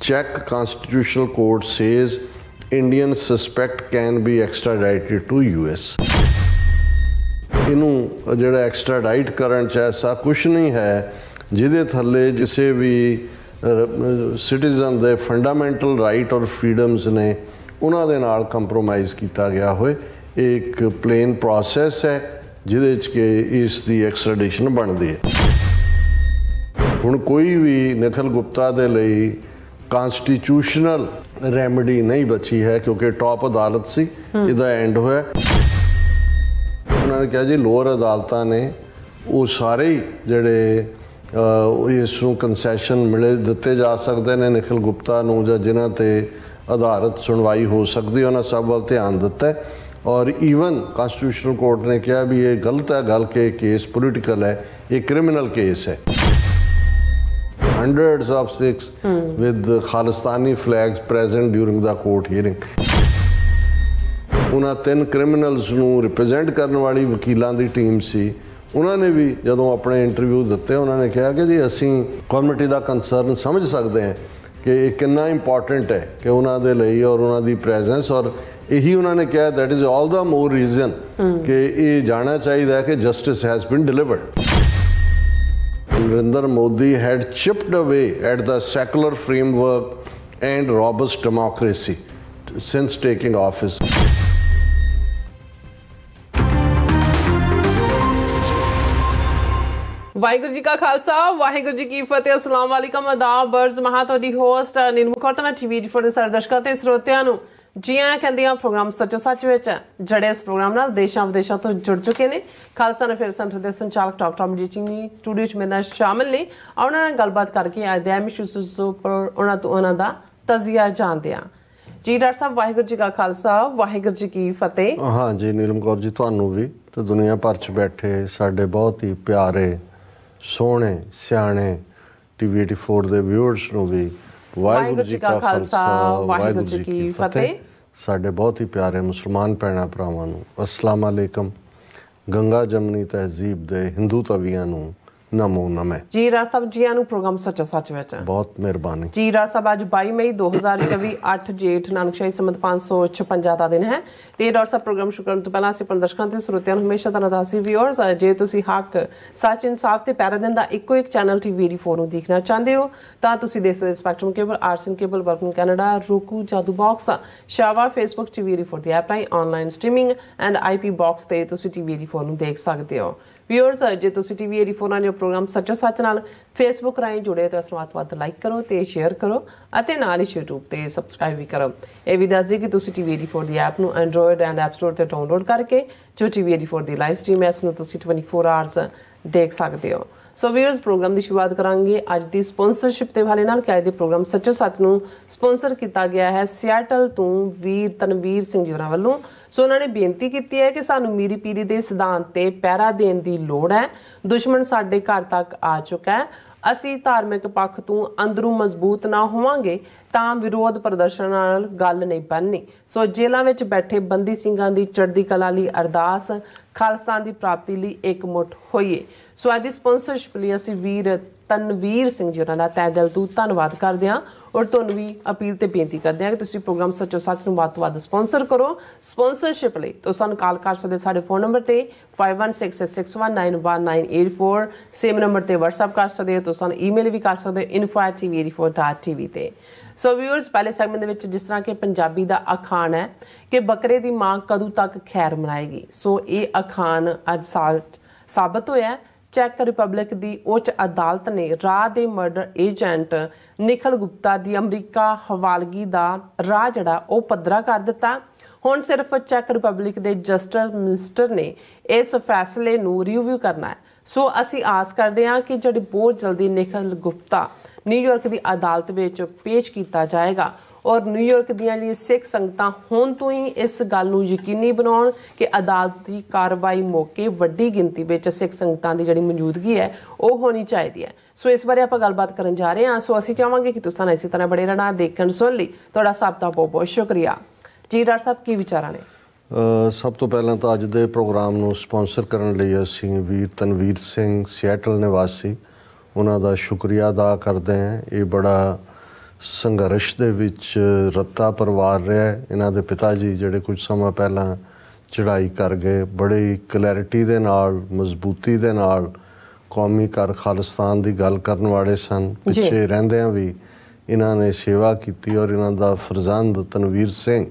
Czech constitutional court says Indian suspect can be extradited to US. ਇਹਨੂੰ ਜਿਹੜਾ ਐਕਸਟ੍ਰਾਡਾਈਟ ਕਰਨ ਚ ਐਸਾ ਕੁਝ ਨਹੀਂ ਹੈ ਜਿਹਦੇ ਥੱਲੇ ਜਿਸੇ ਵੀ ਸਿਟੀਜ਼ਨ ਦੇ ਫੰਡਾਮੈਂਟਲ ਰਾਈਟ অর ਫਰੀडम्स ਨੇ ਉਹਨਾਂ ਦੇ ਨਾਲ ਕੰਪਰੋਮਾਈਜ਼ ਕੀਤਾ ਗਿਆ ਹੋਏ ਇੱਕ ਪਲੇਨ ਪ੍ਰੋਸੈਸ ਹੈ ਜਿਹਦੇ ਚ ਕਿ ਇਸ ਦੀ ਐਕਸਟ੍ਰੈਡੀਸ਼ਨ ਬਣਦੀ ਹੈ ਹੁਣ ਕੋਈ ਵੀ ਨਥਲ ਗੁਪਤਾ ਦੇ ਲਈ ਕਨਸਟੀਟਿਊਸ਼ਨਲ ਰੈਮਡੀ ਨਹੀਂ ਬਚੀ ਹੈ ਕਿਉਂਕਿ ਟਾਪ ਅਦਾਲਤ ਸੀ ਇਹਦਾ ਐਂਡ ਹੋਇਆ ਉਹਨਾਂ ਨੇ ਕਿਹਾ ਜੀ ਲੋਅਰ ਅਦਾਲਤਾਂ ਨੇ ਉਹ ਸਾਰੇ ਜਿਹੜੇ ਇਸ ਨੂੰ ਕਨਸੈਸ਼ਨ ਮਿਲੇ ਦਿੱਤੇ ਜਾ ਸਕਦੇ ਨੇ ਨikhil ਗੁਪਤਾ ਨੂੰ ਜਾਂ ਜਿਨ੍ਹਾਂ ਤੇ ਆਧਾਰਿਤ ਸੁਣਵਾਈ ਹੋ ਸਕਦੀ ਉਹਨਾਂ ਸਭ ਵੱਲ ਧਿਆਨ ਦਿੱਤਾ ਔਰ ਇਵਨ ਕਨਸਟੀਟਿਊਸ਼ਨਲ ਕੋਰਟ ਨੇ ਕਿਹਾ ਵੀ ਇਹ ਗਲਤ ਹੈ ਗੱਲ ਕਿ ਕੇਸ ਪੋਲੀਟੀਕਲ ਹੈ ਇਹ ਕ੍ਰਿਮੀਨਲ ਕੇਸ ਹੈ hundreds of Sikhs hmm. with the Khalistani flags present during the court hearing. ਉਹਨਾਂ ਤਿੰਨ ਕ੍ਰਿਮੀਨਲਸ ਨੂੰ ਰਿਪਰੈਜ਼ੈਂਟ ਕਰਨ ਵਾਲੀ ਵਕੀਲਾਂ ਦੀ ਟੀਮ ਸੀ ਉਹਨਾਂ ਨੇ ਵੀ ਜਦੋਂ ਆਪਣੇ ਇੰਟਰਵਿਊ ਦਿੱਤੇ ਉਹਨਾਂ ਨੇ ਕਿਹਾ ਕਿ ਜੀ ਅਸੀਂ ਕਮਿਊਨਿਟੀ ਦਾ ਕੰਸਰਨ ਸਮਝ ਸਕਦੇ ਹਾਂ ਕਿ ਇਹ ਕਿੰਨਾ ਇੰਪੋਰਟੈਂਟ ਹੈ ਕਿ ਉਹਨਾਂ ਦੇ ਲਈ ਔਰ ਉਹਨਾਂ ਦੀ ਪ੍ਰੈਜ਼ੈਂਸ ਔਰ ਇਹੀ ਉਹਨਾਂ ਨੇ ਕਿਹਾ that is all the more reason ਕਿ ਇਹ ਜਾਣਾ ਚਾਹੀਦਾ ਹੈ ਕਿ justice has been delivered Narendra Modi had chipped away at the secular framework and robust democracy since taking office. Waheguru ji ਕਾ ਖਾਲਸਾ ਵਾਹਿਗੁਰੂ ਜੀ ਕੀ ਫਤਿਹ ਅਸਲਾਮ ਵਾਲੇਕਮ ਅਦਾਬ ਬਰਜ਼ ਮਹਾ ਤੁਹਾਡੀ ਹੋਸਟ ਨਿਰਮੁਖਤਨਾ ਟੀਵੀ ਦੇ ਸਾਰੇ ਤੇ ਸਰੋਤਿਆਂ ਨੂੰ ਜੀਆਂ ਕਹਿੰਦੇ ਆ ਪ੍ਰੋਗਰਾਮ ਸੱਚੋ ਸੱਚ ਵਿੱਚ ਜੜੇ ਇਸ ਪ੍ਰੋਗਰਾਮ ਨਾਲ ਦੇਸ਼ਾਂ ਵਿਦੇਸ਼ਾਂ ਤੋਂ ਜੁੜ ਚੁੱਕੇ ਨੇ ਖਾਲਸਾ ਨੇ ਫਿਰ ਸੰਤ ਦੇ ਸੰਚਾਲਕ ਡਾਕਟਰ ਅਮਰਜੀਤ ਸਿੰਘ ਨੇ ਸਟੂਡੀਓ 'ਚ ਮੇਰੇ ਨਾਲ ਸ਼ਾਮਲ ਨੇ ਉਹਨਾਂ ਨਾਲ ਗੱਲਬਾਤ ਕਰਕੇ ਅੱਜ ਦੇ ਇਸ਼ੂਸ ਉੱਪਰ ਉਹਨਾਂ ਤੋਂ ਉਹਨਾਂ ਦਾ ਤਜ਼ੀਆ ਜਾਣਦੇ ਆ ਜੀ ਡਾਕਟਰ ਸਾਹਿਬ ਵਾਹਿਗੁਰੂ ਜੀ ਕਾ ਖਾਲਸਾ ਵਾਹਿਗੁਰੂ ਜੀ ਕੀ ਫਤਿਹ ਹਾਂ ਜੀ ਨੀਲਮ ਕੌਰ ਜੀ ਤੁਹਾਨੂੰ ਵੀ ਤੇ ਦੁਨੀਆ ਭਰ 'ਚ ਬੈਠੇ ਸਾਡੇ ਬਹੁਤ ਹੀ ਪਿਆਰੇ ਸੋਹਣੇ ਸਿਆਣੇ ਟੀਵੀ 84 ਦੇ ਵਿਊਅਰਸ ਨੂੰ ਵੀ ਵਾਹਿਗੁਰੂ ਜੀ ਕਾ ਖਾਲਸਾ ਵਾਹਿਗੁਰੂ ਜੀ ਕੀ ਫਤਿਹ ਸਾਡੇ ਬਹੁਤ ਹੀ ਪਿਆਰੇ ਮੁਸਲਮਾਨ ਭੈਣਾ ਭਰਾਵਾਂ ਨੂੰ ਅਸਲਾਮ ਅਲੈਕਮ ਗੰਗਾ ਜਮਨੀ ਤਹਿਜ਼ੀਬ ਦੇ ਹਿੰਦੂ ਤਵੀਆਂ ਨੂੰ ਨਮੋ ਨਮੇ ਜੀ ਰਾਜ ਸਾਹਿਬ ਜੀਆਂ ਨੂੰ ਪ੍ਰੋਗਰਾਮ ਸੱਚੋ ਸੱਚ ਵਿੱਚ ਬਹੁਤ ਮਿਹਰਬਾਨੀ ਜੀ ਰਾਜ ਸਾਹਿਬ ਅੱਜ 22 ਮਈ 2024 8 ਜੇਠ ਨਾਨਕਸ਼ਾਹੀ ਸੰਮਤ 556 ਦਾ ਦਿਨ ਹੈ ਤੇ ਡਾਕਟਰ ਸਾਹਿਬ ਪ੍ਰੋਗਰਾਮ ਸ਼ੁਰੂ ਕਰਨ ਤੋਂ ਪਹਿਲਾਂ ਅਸੀਂ ਪ੍ਰਦਰਸ਼ਕਾਂ ਤੇ ਸਰੋਤਿਆਂ ਨੂੰ ਹਮੇਸ਼ਾ ਤੁਹਾਨੂੰ ਦੱਸੀ ਵੀਅਰਸ ਜੇ ਤੁਸੀਂ ਹੱਕ ਸੱਚ ਇਨਸਾਫ ਤੇ ਪੈਰਾ ਦਿਨ ਦਾ ਇੱਕੋ ਇੱਕ ਚੈਨਲ ਟੀਵੀ 84 ਨੂੰ ਦੇਖਣਾ ਚਾਹੁੰਦੇ ਹੋ ਤਾਂ ਤੁਸੀਂ ਦੇਖ ਸਕਦੇ ਸਪੈਕਟਰਮ ਕੇਬਲ ਆਰਸਨ ਕੇਬਲ ਵਰਕਨ ਕੈਨੇਡਾ ਰੋਕੂ ਜਾਦੂ ਬਾਕਸ ਸ਼ਾਵਾ ਫੇਸਬੁੱਕ ਟੀਵੀ 84 ਦੀ ਐਪ ਰਾਹੀਂ online streaming and IP box ਤੇ ਤੁਸੀਂ ਟੀਵੀ 84 ਨੂੰ ਦੇਖ ਸਕਦੇ ਹੋ ਵਿਊਅਰਸ ਜੇ ਤੁਸੀਂ ਟੀਵੀ 84 ਨਾਲ ਜੋ ਪ੍ਰੋਗਰਾਮ ਸੱਚੋ ਸੱਚ ਨਾਲ ਫੇਸਬੁੱਕ ਰਾਹੀਂ ਜੁੜੇ ਤਾਂ ਸਵਾਤ ਵਾਤ ਲਾਈਕ ਕਰੋ ਤੇ ਸ਼ੇਅਰ ਕਰੋ ਅਤੇ ਨਾਲ ਹੀ YouTube ਤੇ ਸਬਸਕ੍ਰਾਈਬ ਵੀ ਕਰੋ ਇਹ ਵੀ ਦੱਸ ਕਿ ਤੁਸੀਂ ਟੀਵੀ 84 ਦੀ ਐਪ ਨੂੰ Android ਐਂਡ App Store ਤੇ ਡਾਊਨਲੋਡ ਕਰਕੇ ਜੋ ਟੀਵੀ 84 ਦੀ ਲਾਈਵ ਸਟ੍ਰੀਮ ਹੈ ਨੂੰ ਤੁਸੀਂ 24 ਆਵਰਸ ਦੇਖ ਸਕਦੇ ਹੋ ਸੋ ਵੀਅਰਸ ਪ੍ਰੋਗਰਾਮ ਦੀ ਸ਼ੁਰੂਆਤ ਕਰਾਂਗੇ ਅੱਜ ਦੀ ਸਪਾਂਸਰਸ਼ਿਪ ਦੇ ਹਵਾਲੇ ਨਾਲ ਅੱਜ ਦੇ ਪ੍ਰੋਗਰਾਮ ਸੱਚੋ ਸੱਚ ਨੂੰ ਸਪਾਂਸਰ ਕੀਤਾ ਗਿਆ ਹੈ ਸਿਆਟਲ ਤੋਂ ਵੀਰ ਤਨਵੀਰ ਸਿੰਘ ਜੀ ਹੋਰਾਂ ਵੱਲੋਂ ਸੋ ਉਹਨਾਂ ਨੇ ਬੇਨਤੀ ਕੀਤੀ ਹੈ ਕਿ ਸਾਨੂੰ ਮੀਰੀ ਪੀਰੀ ਦੇ ਸਿਧਾਂਤ ਤੇ ਪਹਿਰਾ ਦੇਣ ਦੀ ਲੋੜ ਹੈ ਦੁਸ਼ਮਣ ਸਾਡੇ ਘਰ ਤੱਕ ਆ ਚੁੱਕਾ ਹੈ ਅਸੀਂ ਧਾਰਮਿਕ ਪੱਖ ਤੋਂ ਅੰਦਰੋਂ ਮਜ਼ਬੂਤ ਨਾ ਹੋਵਾਂਗੇ ਤਾਂ ਵਿਰੋਧ ਪ੍ਰਦਰਸ਼ਨ ਨਾਲ ਗੱਲ ਨਹੀਂ ਬਣਨੀ ਸੋ ਜੇਲ੍ਹਾਂ ਵਿੱਚ ਬੈਠੇ ਬੰਦੀ ਸਿੰਘਾਂ ਦੀ ਚੜ੍ਹਦੀ ਕਲਾ ਲਈ ਅਰਦਾਸ ਖਾਲਸਾ ਦੀ ਪ੍ਰਾਪਤੀ ਲਈ ਇਕਮੁੱਠ ਹੋਈਏ ਸੋ ਅੱਜ ਦੀ ਸਪਾਂਸਰਸ਼ਿਪ ਲਈ ਅਸੀਂ ਵੀਰ ਤਨਵੀਰ ਸਿੰਘ ਜੀ ਉਹਨਾਂ ਦਾ ਤਹਿ ਦਿਲ ਤੋਂ ਧੰਨਵਾਦ ਕਰਦੇ ਹਾਂ ਔਰ ਤੁਹਾਨੂੰ ਵੀ ਅਪੀਲ ਤੇ ਬੇਨਤੀ ਕਰਦੇ ਹਾਂ ਕਿ ਤੁਸੀਂ ਪ੍ਰੋਗਰਾਮ ਸੱਚੋ ਸੱਚ ਨੂੰ ਵੱਧ ਤੋਂ ਵੱਧ ਸਪਾਂਸਰ ਕਰੋ ਸਪਾਂਸਰਸ਼ਿਪ ਲਈ ਤੁਸੀਂ ਸਾਨੂੰ ਕਾਲ ਕਰ ਸਕਦੇ ਸਾਡੇ ਫੋਨ ਨੰਬਰ ਤੇ 5166619184 ਸੇਮ ਨੰਬਰ ਤੇ WhatsApp ਕਰ ਸਕਦੇ ਹੋ ਤੁਸੀਂ ਸਾਨੂੰ ਈਮੇਲ ਵੀ ਕਰ ਸਕਦੇ ਹੋ info@tv84.tv ਤੇ ਸੋ ਵੀਅਰਸ ਪਹਿਲੇ ਸੈਗਮੈਂਟ ਦੇ ਵਿੱਚ ਜਿਸ ਤਰ੍ਹਾਂ ਕਿ ਪੰਜਾਬੀ ਦਾ ਅਖਾਣ ਹੈ ਕਿ ਬੱਕਰੇ ਦੀ ਮਾਂ ਕਦੋਂ ਤੱਕ ਖੈਰ ਮਨਾਏਗੀ ਸੋ ਇਹ ਅਖਾਣ ਅੱਜ ਸਾਬਤ ਹੋਇਆ ਚੈੱਕ ਰਿਪਬਲਿਕ ਦੀ ਉੱਚ ਅਦਾਲਤ ਨੇ ਰਾ ਦੇ ਮਰਡਰ ਏਜੰਟ ਨikhil ਗੁਪਤਾ ਦੀ ਅਮਰੀਕਾ ਹਵਾਲਗੀ ਦਾ ਰਾਹ ਜਿਹੜਾ ਉਹ ਪੱਧਰਾ ਕਰ ਦਿੱਤਾ ਹੁਣ ਸਿਰਫ ਚੈੱਕ ਰਿਪਬਲਿਕ ਦੇ ਜਸਟਿਸ ਮਿਨਿਸਟਰ ਨੇ ਇਸ ਫੈਸਲੇ ਨੂੰ ਰਿਵਿਊ ਕਰਨਾ ਹੈ ਸੋ ਅਸੀਂ ਆਸ ਕਰਦੇ ਹਾਂ ਕਿ ਜਿਹੜੀ ਬਹੁਤ ਜਲਦੀ ਨikhil ਗੁਪਤਾ ਨਿਊਯਾਰਕ ਦੀ ਅਦਾਲਤ ਵਿੱਚ ਪੇਸ਼ ਕੀਤਾ ਜਾਏਗਾ ਔਰ ਨਿਊਯਾਰਕ ਦੀਆਂ ਲਈ ਸਿੱਖ ਸੰਗਤਾਂ ਹੁਣ ਤੋਂ ਹੀ ਇਸ ਗੱਲ ਨੂੰ ਯਕੀਨੀ ਬਣਾਉਣ ਕਿ ਅਦਾਲਤੀ ਕਾਰਵਾਈ ਮੌਕੇ ਵੱਡੀ ਗਿਣਤੀ ਵਿੱਚ ਸਿੱਖ ਸੰਗਤਾਂ ਦੀ ਜਿਹੜੀ ਮੌਜੂਦਗੀ ਹੈ ਉਹ ਹੋਣੀ ਚਾਹੀਦੀ ਹੈ ਸੋ ਇਸ ਬਾਰੇ ਆਪਾਂ ਗੱਲਬਾਤ ਕਰਨ ਜਾ ਰਹੇ ਹਾਂ ਸੋ ਅਸੀਂ ਚਾਹਾਂਗੇ ਕਿ ਤੁਸੀਂ ਇਸੇ ਤਰ੍ਹਾਂ ਬੜੇ ਰਣਾ ਦੇਖਣ ਸੁਣ ਲਈ ਤੁਹਾਡਾ ਸਭ ਦਾ ਬਹੁਤ ਬਹੁਤ ਸ਼ੁਕਰੀਆ ਜੀ ਡਾਕਟਰ ਸਾਹਿਬ ਕੀ ਵਿਚਾਰਾਂ ਨੇ ਸਭ ਤੋਂ ਪਹਿਲਾਂ ਤਾਂ ਅੱਜ ਦੇ ਪ੍ਰੋਗਰਾਮ ਨੂੰ ਸਪான்ਸਰ ਕਰਨ ਲਈ ਅਸੀਂ ਵੀਰ ਤਨਵੀਰ ਸਿੰਘ ਸਿਆਟਲ ਨਿਵਾਸੀ ਉਹਨਾਂ ਦਾ ਸ਼ੁਕਰੀਆ ਅਦਾ ਕਰਦੇ ਹਾਂ ਇਹ ਬੜਾ ਸੰਘਰਸ਼ ਦੇ ਵਿੱਚ ਰੱਤਾ ਪਰਿਵਾਰ ਰਿਹਾ ਇਹਨਾਂ ਦੇ ਪਿਤਾ ਜੀ ਜਿਹੜੇ ਕੁਝ ਸਮਾਂ ਪਹਿਲਾਂ ਚੜਾਈ ਕਰ ਗਏ ਬੜੀ ਕਲੈਰਿਟੀ ਦੇ ਨਾਲ ਮਜ਼ਬੂਤੀ ਦੇ ਨਾਲ ਕੌਮੀ ਕਰ ਖਾਲਸਤਾਨ ਦੀ ਗੱਲ ਕਰਨ ਵਾਲੇ ਸਨ ਪਿੱਛੇ ਰਹਿੰਦੇ ਆ ਵੀ ਇਹਨਾਂ ਨੇ ਸੇਵਾ ਕੀਤੀ ਔਰ ਇਹਨਾਂ ਦਾ ਫਰਜ਼ੰਦ ਤਨਵੀਰ ਸਿੰਘ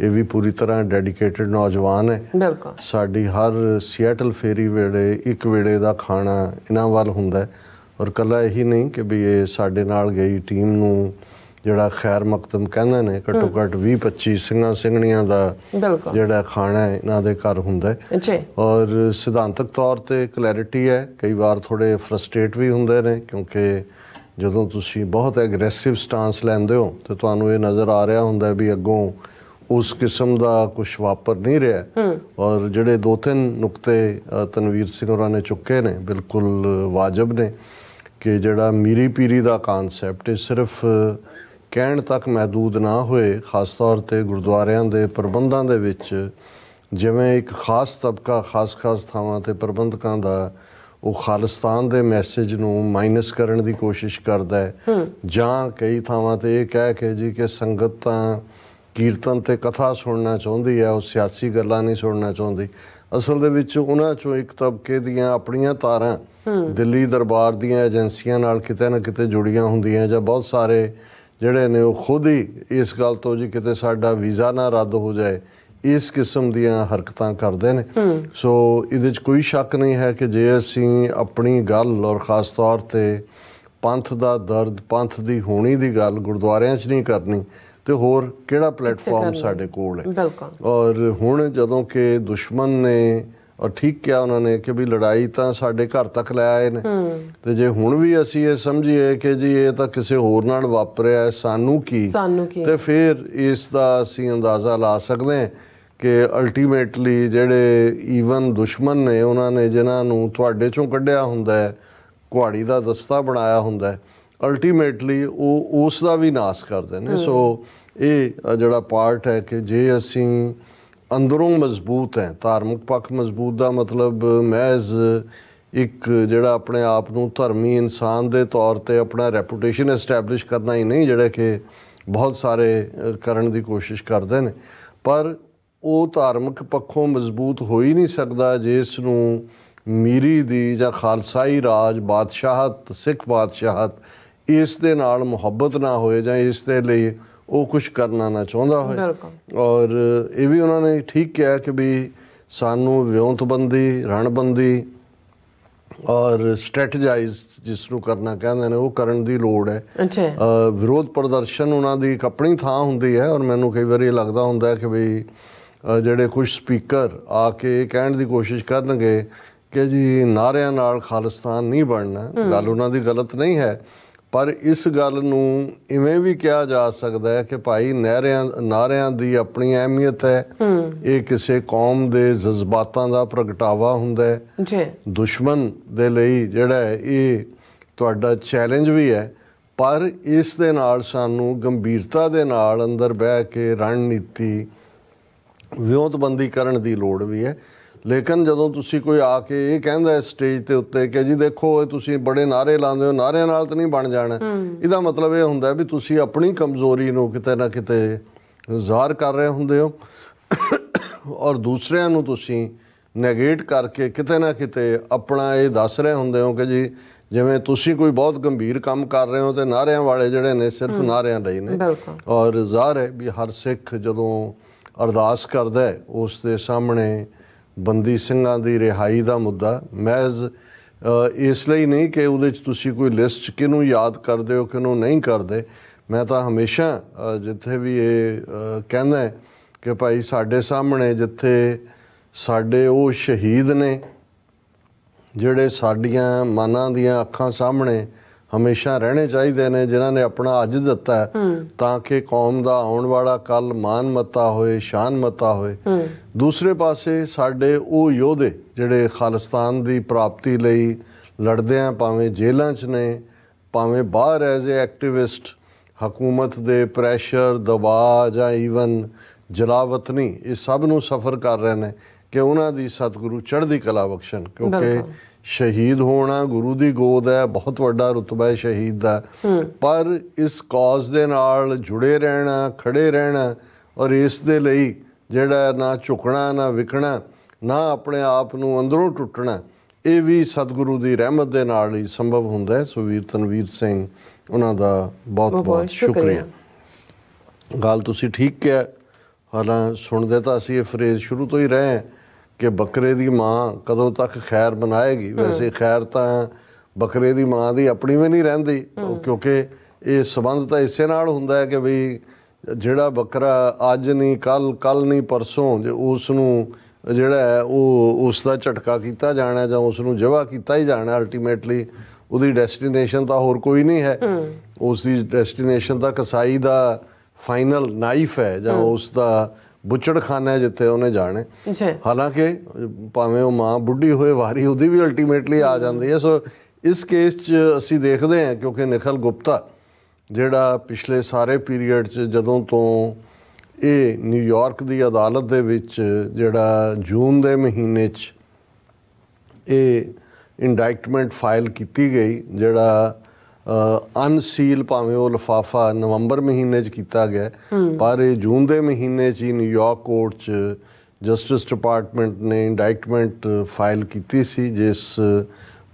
ਇਹ ਵੀ ਪੂਰੀ ਤਰ੍ਹਾਂ ਡੈਡੀਕੇਟਿਡ ਨੌਜਵਾਨ ਹੈ ਬਿਲਕੁਲ ਸਾਡੀ ਹਰ ਸਿਆਟਲ ਫੇਰੀ ਵੇਲੇ ਇੱਕ ਵੇਲੇ ਦਾ ਖਾਣਾ ਇਹਨਾਂ ਵੱਲ ਹੁੰਦਾ ਹੈ ਔਰ ਕੱਲਾ ਇਹੀ ਨਹੀਂ ਕਿ ਵੀ ਇਹ ਸਾਡੇ ਨਾਲ ਗਈ ਟੀਮ ਨੂੰ ਜਿਹੜਾ ਖੈਰ ਮਕਤਮ ਕਹਿੰਦੇ ਨੇ ਘਟੋ ਘਟ 20 25 ਸਿੰਘਾਂ ਸਿੰਘਣੀਆਂ ਦਾ ਜਿਹੜਾ ਖਾਣਾ ਹੈ ਇਹਨਾਂ ਦੇ ਘਰ ਹੁੰਦਾ ਹੈ ਔਰ ਸਿਧਾਂਤਕ ਤੌਰ ਤੇ ਕਲੈਰਿਟੀ ਹੈ ਕਈ ਵਾਰ ਥੋੜੇ ਫਰਸਟ੍ਰੇਟ ਵੀ ਹੁੰਦੇ ਨੇ ਕਿਉਂਕਿ ਜਦੋਂ ਤੁਸੀਂ ਬਹੁਤ ਐਗਰੈਸਿਵ ਸਟਾਂਸ ਲੈਂਦੇ ਹੋ ਤੇ ਤੁਹਾਨੂੰ ਇਹ ਨਜ਼ਰ ਆ ਰਿਹਾ ਹੁੰਦਾ ਵੀ ਅੱਗੋਂ ਉਸ ਕਿਸਮ ਦਾ ਕੁਝ ਵਾਪਰ ਨਹੀਂ ਰਿਹਾ ਔਰ ਜਿਹੜੇ ਦੋ ਤਿੰਨ ਨੁਕਤੇ ਤਨਵੀਰ ਸਿੰਘ ਹੋਰਾਂ ਨੇ ਚੁੱਕੇ ਨੇ ਬਿਲਕੁਲ ਵਾਜਬ ਨੇ ਕਿ ਜਿਹੜਾ ਮੀਰੀ ਪੀਰੀ ਦਾ ਕਨਸੈਪਟ ਹੈ ਸਿਰਫ ਕਹਿਣ ਤੱਕ ਮਹਦੂਦ ਨਾ ਹੋਏ ਖਾਸ ਤੌਰ ਤੇ ਗੁਰਦੁਆਰਿਆਂ ਦੇ ਪ੍ਰਬੰਧਾਂ ਦੇ ਵਿੱਚ ਜਿਵੇਂ ਇੱਕ ਖਾਸ ਤਬਕਾ ਖਾਸ-ਖਾਸ ਥਾਵਾਂ ਤੇ ਪ੍ਰਬੰਧਕਾਂ ਦਾ ਉਹ ਖਾਲਿਸਤਾਨ ਦੇ ਮੈਸੇਜ ਨੂੰ ਮਾਈਨਸ ਕਰਨ ਦੀ ਕੋਸ਼ਿਸ਼ ਕਰਦਾ ਹੈ ਜਾਂ ਕਈ ਥਾਵਾਂ ਤੇ ਇਹ ਕਹਿ ਕੇ ਜੀ ਕਿ ਸੰਗਤ ਤਾਂ ਕੀਰਤਨ ਤੇ ਕਥਾ ਸੁਣਨਾ ਚਾਹੁੰਦੀ ਹੈ ਉਹ ਸਿਆਸੀ ਗੱਲਾਂ ਨਹੀਂ ਸੁਣਨਾ ਚਾਹੁੰਦੀ ਅਸਲ ਦੇ ਵਿੱਚ ਉਹਨਾਂ ਚੋਂ ਇੱਕ ਤਬਕੇ ਦੀਆਂ ਆਪਣੀਆਂ ਤਾਰਾਂ ਦਿੱਲੀ ਦਰਬਾਰ ਦੀਆਂ ਏਜੰਸੀਆਂ ਨਾਲ ਕਿਤੇ ਨਾ ਕਿਤੇ ਜੁੜੀਆਂ ਹੁੰਦੀਆਂ ਜਾਂ ਬਹੁਤ ਸਾਰੇ ਜਿਹੜੇ ਨੇ ਉਹ ਖੁਦ ਹੀ ਇਸ ਗੱਲ ਤੋਂ ਜੀ ਕਿਤੇ ਸਾਡਾ ਵੀਜ਼ਾ ਨਾ ਰੱਦ ਹੋ ਜਾਏ ਇਸ ਕਿਸਮ ਦੀਆਂ ਹਰਕਤਾਂ ਕਰਦੇ ਨੇ ਸੋ ਇਹਦੇ 'ਚ ਕੋਈ ਸ਼ੱਕ ਨਹੀਂ ਹੈ ਕਿ ਜੇ ਅਸੀਂ ਆਪਣੀ ਗੱਲ ਔਰ ਖਾਸ ਤੌਰ ਤੇ ਪੰਥ ਦਾ ਦਰਦ ਪੰਥ ਦੀ ਹੋਣੀ ਦੀ ਗੱਲ ਗੁਰਦੁਆਰਿਆਂ 'ਚ ਨਹੀਂ ਕਰਨੀ ਤੇ ਹੋਰ ਕਿਹੜਾ ਪਲੇਟਫਾਰਮ ਸਾਡੇ ਕੋਲ ਹੈ ਔਰ ਹੁਣ ਜਦੋਂ ਕਿ ਦੁਸ਼ਮਣ ਨੇ ਔਰ ਠੀਕ ਕਿਹਾ ਉਹਨਾਂ ਨੇ ਕਿ ਵੀ ਲੜਾਈ ਤਾਂ ਸਾਡੇ ਘਰ ਤੱਕ ਲੈ ਆਏ ਨੇ ਤੇ ਜੇ ਹੁਣ ਵੀ ਅਸੀਂ ਇਹ ਸਮਝੀਏ ਕਿ ਜੀ ਇਹ ਤਾਂ ਕਿਸੇ ਹੋਰ ਨਾਲ ਵਾਪਰਿਆ ਸਾਨੂੰ ਕੀ ਤੇ ਫਿਰ ਇਸ ਦਾ ਅਸੀਂ ਅੰਦਾਜ਼ਾ ਲਾ ਸਕਦੇ ਹਾਂ ਕਿ ਅਲਟੀਮੇਟਲੀ ਜਿਹੜੇ ਈਵਨ ਦੁਸ਼ਮਣ ਨੇ ਉਹਨਾਂ ਨੇ ਜਿਨ੍ਹਾਂ ਨੂੰ ਤੁਹਾਡੇ ਚੋਂ ਕੱਢਿਆ ਹੁੰਦਾ ਹੈ ਕੁਹਾੜੀ ਦਾ ਦਸਤਾ ਬਣਾਇਆ ਹੁੰਦਾ ਹੈ ਅਲਟੀਮੇਟਲੀ ਉਹ ਉਸ ਦਾ ਵੀ ਨਾਸ ਕਰਦੇ ਨੇ ਸੋ ਇਹ ਜਿਹੜਾ ਪਾਰਟ ਹੈ ਕਿ ਜੇ ਅਸੀਂ ਅੰਦਰੋਂ ਮਜ਼ਬੂਤ ਹੈ ਧਾਰਮਿਕ ਪੱਖ ਮਜ਼ਬੂਤ ਦਾ ਮਤਲਬ ਮਹਿਜ਼ ਇੱਕ ਜਿਹੜਾ ਆਪਣੇ ਆਪ ਨੂੰ ਧਰਮੀ ਇਨਸਾਨ ਦੇ ਤੌਰ ਤੇ ਆਪਣਾ ਰੈਪਿਊਟੇਸ਼ਨ ਐਸਟੈਬਲਿਸ਼ ਕਰਨਾ ਹੀ ਨਹੀਂ ਜਿਹੜਾ ਕਿ ਬਹੁਤ ਸਾਰੇ ਕਰਨ ਦੀ ਕੋਸ਼ਿਸ਼ ਕਰਦੇ ਨੇ ਪਰ ਉਹ ਧਾਰਮਿਕ ਪੱਖੋਂ ਮਜ਼ਬੂਤ ਹੋ ਹੀ ਨਹੀਂ ਸਕਦਾ ਜਿਸ ਨੂੰ ਮੀਰੀ ਦੀ ਜਾਂ ਖਾਲਸਾਈ ਰਾਜ ਬਾਦਸ਼ਾਹਤ ਸਿੱਖ ਬਾਦਸ਼ਾਹਤ ਇਸ ਦੇ ਨਾਲ ਮੁਹੱਬਤ ਨਾ ਹੋਏ ਜਾਂ ਇਸ ਦੇ ਲਈ ਉਹ ਕੁਝ ਕਰਨਾ ਨਾ ਚਾਹੁੰਦਾ ਹੋਵੇ ਔਰ ਇਹ ਵੀ ਉਹਨਾਂ ਨੇ ਠੀਕ ਕਿਹਾ ਕਿ ਵੀ ਸਾਨੂੰ ਵਿਉਂਤਬੰਦੀ ਰਣਬੰਦੀ ਔਰ ਸਟ੍ਰੈਟਜਾਈਜ਼ ਜਿਸ ਨੂੰ ਕਰਨਾ ਕਹਿੰਦੇ ਨੇ ਉਹ ਕਰਨ ਦੀ ਲੋੜ ਹੈ ਅੱਛਾ ਵਿਰੋਧ ਪ੍ਰਦਰਸ਼ਨ ਉਹਨਾਂ ਦੀ ਆਪਣੀ ਥਾਂ ਹੁੰਦੀ ਹੈ ਔਰ ਮੈਨੂੰ ਕਈ ਵਾਰੀ ਲੱਗਦਾ ਹੁੰਦਾ ਹੈ ਕਿ ਵੀ ਜਿਹੜੇ ਕੁਝ ਸਪੀਕਰ ਆ ਕੇ ਕਹਿਣ ਦੀ ਕੋਸ਼ਿਸ਼ ਕਰਨਗੇ ਕਿ ਜੀ ਨਾਰਿਆਂ ਨਾਲ ਖਾਲਿਸਤਾਨ ਨਹੀਂ ਬਣਨਾ ਗੱਲ ਉਹਨਾਂ ਦੀ ਗਲਤ ਨਹੀਂ ਹੈ ਪਰ ਇਸ ਗੱਲ ਨੂੰ ਇਵੇਂ ਵੀ ਕਿਹਾ ਜਾ ਸਕਦਾ ਹੈ ਕਿ ਭਾਈ ਨਹਿਰਿਆਂ ਨਾਰਿਆਂ ਦੀ ਆਪਣੀ ਅਹਿਮੀਅਤ ਹੈ ਇਹ ਕਿਸੇ ਕੌਮ ਦੇ ਜਜ਼ਬਾਤਾਂ ਦਾ ਪ੍ਰਗਟਾਵਾ ਹੁੰਦਾ ਹੈ ਜੀ ਦੁਸ਼ਮਣ ਦੇ ਲਈ ਜਿਹੜਾ ਇਹ ਤੁਹਾਡਾ ਚੈਲੰਜ ਵੀ ਹੈ ਪਰ ਇਸ ਦੇ ਨਾਲ ਸਾਨੂੰ ਗੰਭੀਰਤਾ ਦੇ ਨਾਲ ਅੰਦਰ ਬਹਿ ਕੇ ਰਣਨੀਤੀ ਵਿਉਂਤਬੰਦੀ ਕਰਨ ਦੀ ਲੋੜ ਵੀ ਹੈ ਲੇਕਿਨ ਜਦੋਂ ਤੁਸੀਂ ਕੋਈ ਆ ਕੇ ਇਹ ਕਹਿੰਦਾ ਹੈ ਸਟੇਜ ਤੇ ਉੱਤੇ ਕਿ ਜੀ ਦੇਖੋ ਇਹ ਤੁਸੀਂ ਬੜੇ ਨਾਰੇ ਲਾਉਂਦੇ ਹੋ ਨਾਰਿਆਂ ਨਾਲ ਤਾਂ ਨਹੀਂ ਬਣ ਜਾਣਾ ਇਹਦਾ ਮਤਲਬ ਇਹ ਹੁੰਦਾ ਵੀ ਤੁਸੀਂ ਆਪਣੀ ਕਮਜ਼ੋਰੀ ਨੂੰ ਕਿਤੇ ਨਾ ਕਿਤੇ ਜ਼ਾਹਰ ਕਰ ਰਹੇ ਹੁੰਦੇ ਹੋ ਔਰ ਦੂਸਰਿਆਂ ਨੂੰ ਤੁਸੀਂ ਨੈਗੇਟ ਕਰਕੇ ਕਿਤੇ ਨਾ ਕਿਤੇ ਆਪਣਾ ਇਹ ਦੱਸ ਰਹੇ ਹੁੰਦੇ ਹੋ ਕਿ ਜੀ ਜਿਵੇਂ ਤੁਸੀਂ ਕੋਈ ਬਹੁਤ ਗੰਭੀਰ ਕੰਮ ਕਰ ਰਹੇ ਹੋ ਤੇ ਨਾਰਿਆਂ ਵਾਲੇ ਜਿਹੜੇ ਨੇ ਸਿਰਫ ਨਾਰਿਆਂ ਲਈ ਨੇ ਔਰ ਜ਼ਾਹਰ ਹੈ ਵੀ ਹਰ ਸਿੱਖ ਜਦੋਂ ਅਰਦਾਸ ਕਰਦਾ ਹੈ ਉਸ ਦੇ ਸਾਹਮਣੇ ਬੰਦੀ ਸਿੰਘਾਂ ਦੀ ਰਿਹਾਈ ਦਾ ਮੁੱਦਾ ਮੈਂ ਇਸ ਲਈ ਨਹੀਂ ਕਿ ਉਹਦੇ ਚ ਤੁਸੀਂ ਕੋਈ ਲਿਸਟ ਕਿਨੂੰ ਯਾਦ ਕਰਦੇ ਹੋ ਕਿਨੂੰ ਨਹੀਂ ਕਰਦੇ ਮੈਂ ਤਾਂ ਹਮੇਸ਼ਾ ਜਿੱਥੇ ਵੀ ਇਹ ਕਹਿੰਦਾ ਕਿ ਭਾਈ ਸਾਡੇ ਸਾਹਮਣੇ ਜਿੱਥੇ ਸਾਡੇ ਉਹ ਸ਼ਹੀਦ ਨੇ ਜਿਹੜੇ ਸਾਡੀਆਂ ਮਾਨਾਂ ਦੀਆਂ ਅੱਖਾਂ ਸਾਹਮਣੇ ਹਮੇਸ਼ਾ ਰਹਿਣੇ ਚਾਹੀਦੇ ਨੇ ਜਿਨ੍ਹਾਂ ਨੇ ਆਪਣਾ ਅੱਜ ਦਿੱਤਾ ਤਾਂ ਕਿ ਕੌਮ ਦਾ ਆਉਣ ਵਾਲਾ ਕੱਲ ਮਾਨ ਮਤਾ ਹੋਏ ਸ਼ਾਨ ਮਤਾ ਹੋਏ ਦੂਸਰੇ ਪਾਸੇ ਸਾਡੇ ਉਹ ਯੋਧੇ ਜਿਹੜੇ ਖਾਲਿਸਤਾਨ ਦੀ ਪ੍ਰਾਪਤੀ ਲਈ ਲੜਦੇ ਆ ਭਾਵੇਂ ਜੇਲ੍ਹਾਂ 'ਚ ਨੇ ਭਾਵੇਂ ਬਾਹਰ ਐਜ਼ ਅ ਐਕਟਿਵਿਸਟ ਹਕੂਮਤ ਦੇ ਪ੍ਰੈਸ਼ਰ ਦਬਾਅ ਜਾਂ ਇਵਨ ਜਲਾਵਤਨੀ ਇਹ ਸਭ ਨੂੰ ਸਫਰ ਕਰ ਰਹੇ ਨੇ ਕਿ ਉਹਨਾਂ ਦੀ ਸਤਿਗੁਰੂ ਚੜ੍ਹਦੀ ਕਲਾ ਬਖਸ਼ਣ ਕਿਉਂਕਿ ਸ਼ਹੀਦ ਹੋਣਾ ਗੁਰੂ ਦੀ ਗੋਦ ਹੈ ਬਹੁਤ ਵੱਡਾ ਰਤਬਾ ਹੈ ਸ਼ਹੀਦ ਦਾ ਪਰ ਇਸ ਕਾਜ਼ ਦੇ ਨਾਲ ਜੁੜੇ ਰਹਿਣਾ ਖੜੇ ਰਹਿਣਾ ਔਰ ਇਸ ਦੇ ਲਈ ਜਿਹੜਾ ਨਾ ਝੁਕਣਾ ਨਾ ਵਿਕਣਾ ਨਾ ਆਪਣੇ ਆਪ ਨੂੰ ਅੰਦਰੋਂ ਟੁੱਟਣਾ ਇਹ ਵੀ ਸਤਿਗੁਰੂ ਦੀ ਰਹਿਮਤ ਦੇ ਨਾਲ ਹੀ ਸੰਭਵ ਹੁੰਦਾ ਹੈ ਸੋ ਵੀਰ ਤਨਵੀਰ ਸਿੰਘ ਉਹਨਾਂ ਦਾ ਬਹੁਤ ਬਹੁਤ ਸ਼ੁਕਰੀਆ ਗੱਲ ਤੁਸੀਂ ਠੀਕ ਕਿਹਾ ਹਾਲਾਂ ਸੁਣਦੇ ਤਾਂ ਅਸੀਂ ਇਹ ਫਰੇਜ਼ ਸ਼ੁਰੂ ਤੋਂ ਹੀ ਰਹੇ ਹਾਂ ਕਿ ਬੱਕਰੇ ਦੀ ਮਾਂ ਕਦੋਂ ਤੱਕ ਖੈਰ ਬਣਾਏਗੀ ਵੈਸੇ ਖੈਰ ਤਾਂ ਬੱਕਰੇ ਦੀ ਮਾਂ ਦੀ ਆਪਣੀ ਵੀ ਨਹੀਂ ਰਹਿੰਦੀ ਕਿਉਂਕਿ ਇਹ ਸਬੰਧ ਤਾਂ ਇਸੇ ਨਾਲ ਹੁੰਦਾ ਹੈ ਕਿ ਵੀ ਜਿਹੜਾ ਬੱਕਰਾ ਅੱਜ ਨਹੀਂ ਕੱਲ ਕੱਲ ਨਹੀਂ ਪਰਸੋਂ ਜੇ ਉਸ ਨੂੰ ਜਿਹੜਾ ਹੈ ਉਹ ਉਸ ਦਾ ਝਟਕਾ ਕੀਤਾ ਜਾਣਾ ਜਾਂ ਉਸ ਨੂੰ ਜਵਾ ਕੀਤਾ ਹੀ ਜਾਣਾ ਅਲਟੀਮੇਟਲੀ ਉਹਦੀ ਡੈਸਟੀਨੇਸ਼ਨ ਤਾਂ ਹੋਰ ਕੋਈ ਨਹੀਂ ਹੈ ਉਸ ਦੀ ਡੈਸਟੀਨੇਸ਼ਨ ਤਾਂ ਕਸਾਈ ਦਾ ਫਾਈਨਲ ਨਾਈਫ ਹੈ ਜਾਂ ਉਸ ਦਾ ਬੁੱਚੜਖਾਨਾ ਜਿੱਥੇ ਉਹਨੇ ਜਾਣੇ ਹਾਲਾਂਕਿ ਭਾਵੇਂ ਉਹ ਮਾਂ ਬੁੱਢੀ ਹੋਏ ਵਾਰੀ ਉਹਦੀ ਵੀ ਅਲਟੀਮੇਟਲੀ ਆ ਜਾਂਦੀ ਹੈ ਸੋ ਇਸ ਕੇਸ 'ਚ ਅਸੀਂ ਦੇਖਦੇ ਹਾਂ ਕਿਉਂਕਿ ਨਖਲ ਗੁਪਤਾ ਜਿਹੜਾ ਪਿਛਲੇ ਸਾਰੇ ਪੀਰੀਅਡ 'ਚ ਜਦੋਂ ਤੋਂ ਇਹ ਨਿਊਯਾਰਕ ਦੀ ਅਦਾਲਤ ਦੇ ਵਿੱਚ ਜਿਹੜਾ ਜੂਨ ਦੇ ਮਹੀਨੇ 'ਚ ਇਹ ਇੰਡਾਈਟਮੈਂਟ ਫਾਈਲ ਕੀਤੀ ਗਈ ਜਿਹੜਾ ਅਨਸੀਲ ਭਾਵੇਂ ਉਹ ਲਫਾਫਾ ਨਵੰਬਰ ਮਹੀਨੇ 'ਚ ਕੀਤਾ ਗਿਆ ਪਰ ਇਹ ਜੂਨ ਦੇ ਮਹੀਨੇ 'ਚ ਨਿਊਯਾਰਕ ਕੋਰਟ 'ਚ ਜਸਟਿਸ ਡਿਪਾਰਟਮੈਂਟ ਨੇ ਇੰਡਾਈਟਮੈਂਟ ਫਾਈਲ ਕੀਤੀ ਸੀ ਜਿਸ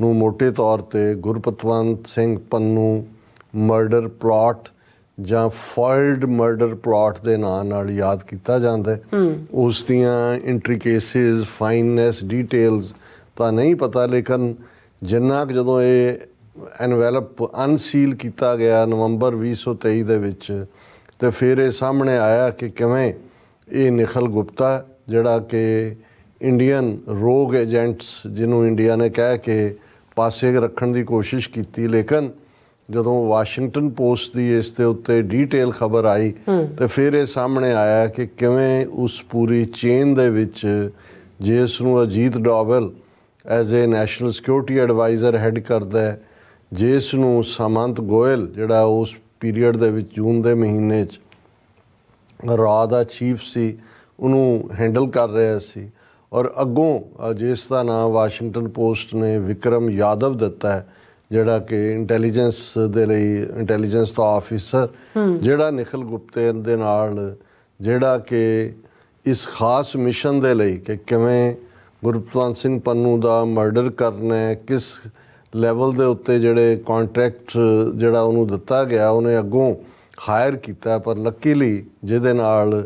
ਨੂੰ ਮੋٹے ਤੌਰ ਤੇ ਗੁਰਪਤਵੰਤ ਸਿੰਘ ਪੰਨੂ ਮਰਡਰ ਪਲਾਟ ਜਾਂ ਫਾਇਲਡ ਮਰਡਰ ਪਲਾਟ ਦੇ ਨਾਂ ਨਾਲ ਯਾਦ ਕੀਤਾ ਜਾਂਦਾ ਹੈ ਉਸ ਦੀਆਂ ਇੰਟ੍ਰੀਕੇਸੀਜ਼ ਫਾਈਨਨੈਸ ਡੀਟੇਲਸ ਤਾਂ ਨਹੀਂ ਪਤਾ ਲੇਕਿਨ ਜਿੰਨਾ ਕਿ ਜਦੋਂ ਇਹ ਐਨਵੈਲਪ ਅਨਸੀਲ ਕੀਤਾ ਗਿਆ ਨਵੰਬਰ 2023 ਦੇ ਵਿੱਚ ਤੇ ਫਿਰ ਇਹ ਸਾਹਮਣੇ ਆਇਆ ਕਿ ਕਿਵੇਂ ਇਹ ਨਿਖਲ ਗੁਪਤਾ ਜਿਹੜਾ ਕਿ ਇੰਡੀਅਨ ਰੋਗ ਏਜੰਟਸ ਜਿਹਨੂੰ ਇੰਡੀਆ ਨੇ ਕਹਿ ਕੇ ਪਾਸੇ ਰੱਖਣ ਦੀ ਕੋਸ਼ਿਸ਼ ਕੀਤੀ ਲੇਕਿਨ ਜਦੋਂ ਵਾਸ਼ਿੰਗਟਨ ਪੋਸਟ ਦੀ ਇਸ ਤੇ ਉੱਤੇ ਡੀਟੇਲ ਖਬਰ ਆਈ ਤੇ ਫਿਰ ਇਹ ਸਾਹਮਣੇ ਆਇਆ ਕਿ ਕਿਵੇਂ ਉਸ ਪੂਰੀ ਚੇਨ ਦੇ ਵਿੱਚ ਜਿਸ ਨੂੰ Ajit Doval as a national security adviser head ਕਰਦਾ ਹੈ ਜਿਸ ਨੂੰ ਸਮੰਤ ਗੋਇਲ ਜਿਹੜਾ ਉਸ ਪੀਰੀਅਡ ਦੇ ਵਿੱਚ ਜੂਨ ਦੇ ਮਹੀਨੇ 'ਚ ਰਾ ਦਾ ਚੀਫ ਸੀ ਉਹਨੂੰ ਹੈਂਡਲ ਕਰ ਰਿਹਾ ਸੀ ਔਰ ਅੱਗੋਂ ਜਿਸ ਦਾ ਨਾਮ ਵਾਸ਼ਿੰਗਟਨ ਪੋਸਟ ਨੇ ਵਿਕਰਮ ਯਾਦਵ ਦਿੱਤਾ ਹੈ ਜਿਹੜਾ ਕਿ ਇੰਟੈਲੀਜੈਂਸ ਦੇ ਲਈ ਇੰਟੈਲੀਜੈਂਸ ਦਾ ਆਫੀਸਰ ਜਿਹੜਾ ਨikhil ਗੁਪਤੇ ਦੇ ਨਾਲ ਜਿਹੜਾ ਕਿ ਇਸ ਖਾਸ ਮਿਸ਼ਨ ਦੇ ਲਈ ਕਿ ਕਿਵੇਂ ਗੁਰਪ੍ਰਤਾਪ ਸਿੰਘ ਪੰਨੂ ਦਾ ਮਰਡਰ ਕਰਨਾ ਹੈ ਕਿਸ ਲੈਵਲ ਦੇ ਉੱਤੇ ਜਿਹੜੇ ਕੰਟਰੈਕਟ ਜਿਹੜਾ ਉਹਨੂੰ ਦਿੱਤਾ ਗਿਆ ਉਹਨੇ ਅੱਗੋਂ ਹਾਇਰ ਕੀਤਾ ਪਰ ਲੱਕੀਲੀ ਜਿਹਦੇ ਨਾਲ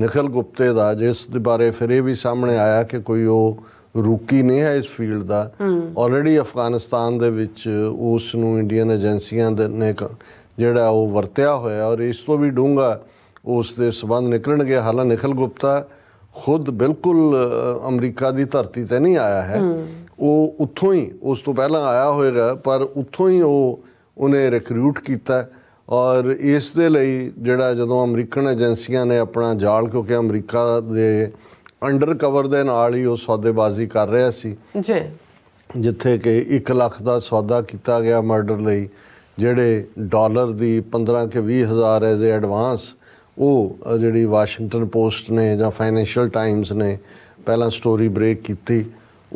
ਨਖਲ ਗੁਪਤੇ ਦਾ ਜਿਸ ਦੇ ਬਾਰੇ ਫਿਰ ਇਹ ਵੀ ਸਾਹਮਣੇ ਆਇਆ ਕਿ ਕੋਈ ਉਹ ਰੂਕੀ ਨਹੀਂ ਹੈ ਇਸ ਫੀਲਡ ਦਾ ਆਲਰੇਡੀ ਅਫਗਾਨਿਸਤਾਨ ਦੇ ਵਿੱਚ ਉਸ ਨੂੰ ਇੰਡੀਅਨ ਏਜੰਸੀਆਂ ਦੇ ਨੇ ਜਿਹੜਾ ਉਹ ਵਰਤਿਆ ਹੋਇਆ ਔਰ ਇਸ ਤੋਂ ਵੀ ਡੂੰਗਾ ਉਸ ਦੇ ਸਬੰਧ ਨਿਕਲਣਗੇ ਹਾਲਾ ਨਖਲ ਗੁਪਤਾ ਖੁਦ ਬਿਲਕੁਲ ਅਮਰੀਕਾ ਦੀ ਧਰਤੀ ਤੇ ਨਹੀਂ ਆਇਆ ਹੈ ਉਹ ਉੱਥੋਂ ਹੀ ਉਸ ਤੋਂ ਪਹਿਲਾਂ ਆਇਆ ਹੋਵੇਗਾ ਪਰ ਉੱਥੋਂ ਹੀ ਉਹ ਉਹਨੇ ਰਿਕਰੂਟ ਕੀਤਾ ਔਰ ਇਸ ਦੇ ਲਈ ਜਿਹੜਾ ਜਦੋਂ ਅਮਰੀਕਨ ਏਜੰਸੀਆਂ ਨੇ ਆਪਣਾ ਜਾਲ ਕਿਉਂਕਿ ਅਮਰੀਕਾ ਦੇ ਅੰਡਰ ਕਵਰ ਦੇ ਨਾਲ ਹੀ ਉਹ ਸੌਦੇਬਾਜ਼ੀ ਕਰ ਰਿਹਾ ਸੀ ਜੀ ਜਿੱਥੇ ਕਿ 1 ਲੱਖ ਦਾ ਸੌਦਾ ਕੀਤਾ ਗਿਆ ਮਰਡਰ ਲਈ ਜਿਹੜੇ ਡਾਲਰ ਦੀ 15 ਕੇ 20 ਹਜ਼ਾਰ ਐਜ਼ ਐਡਵਾਂਸ ਉਹ ਜਿਹੜੀ ਵਾਸ਼ਿੰਗਟਨ ਪੋਸਟ ਨੇ ਜਾਂ ਫਾਈਨੈਂਸ਼ੀਅਲ ਟਾਈਮਸ ਨੇ ਪਹਿਲਾਂ ਸਟੋਰੀ ਬ੍ਰੇਕ ਕੀਤੀ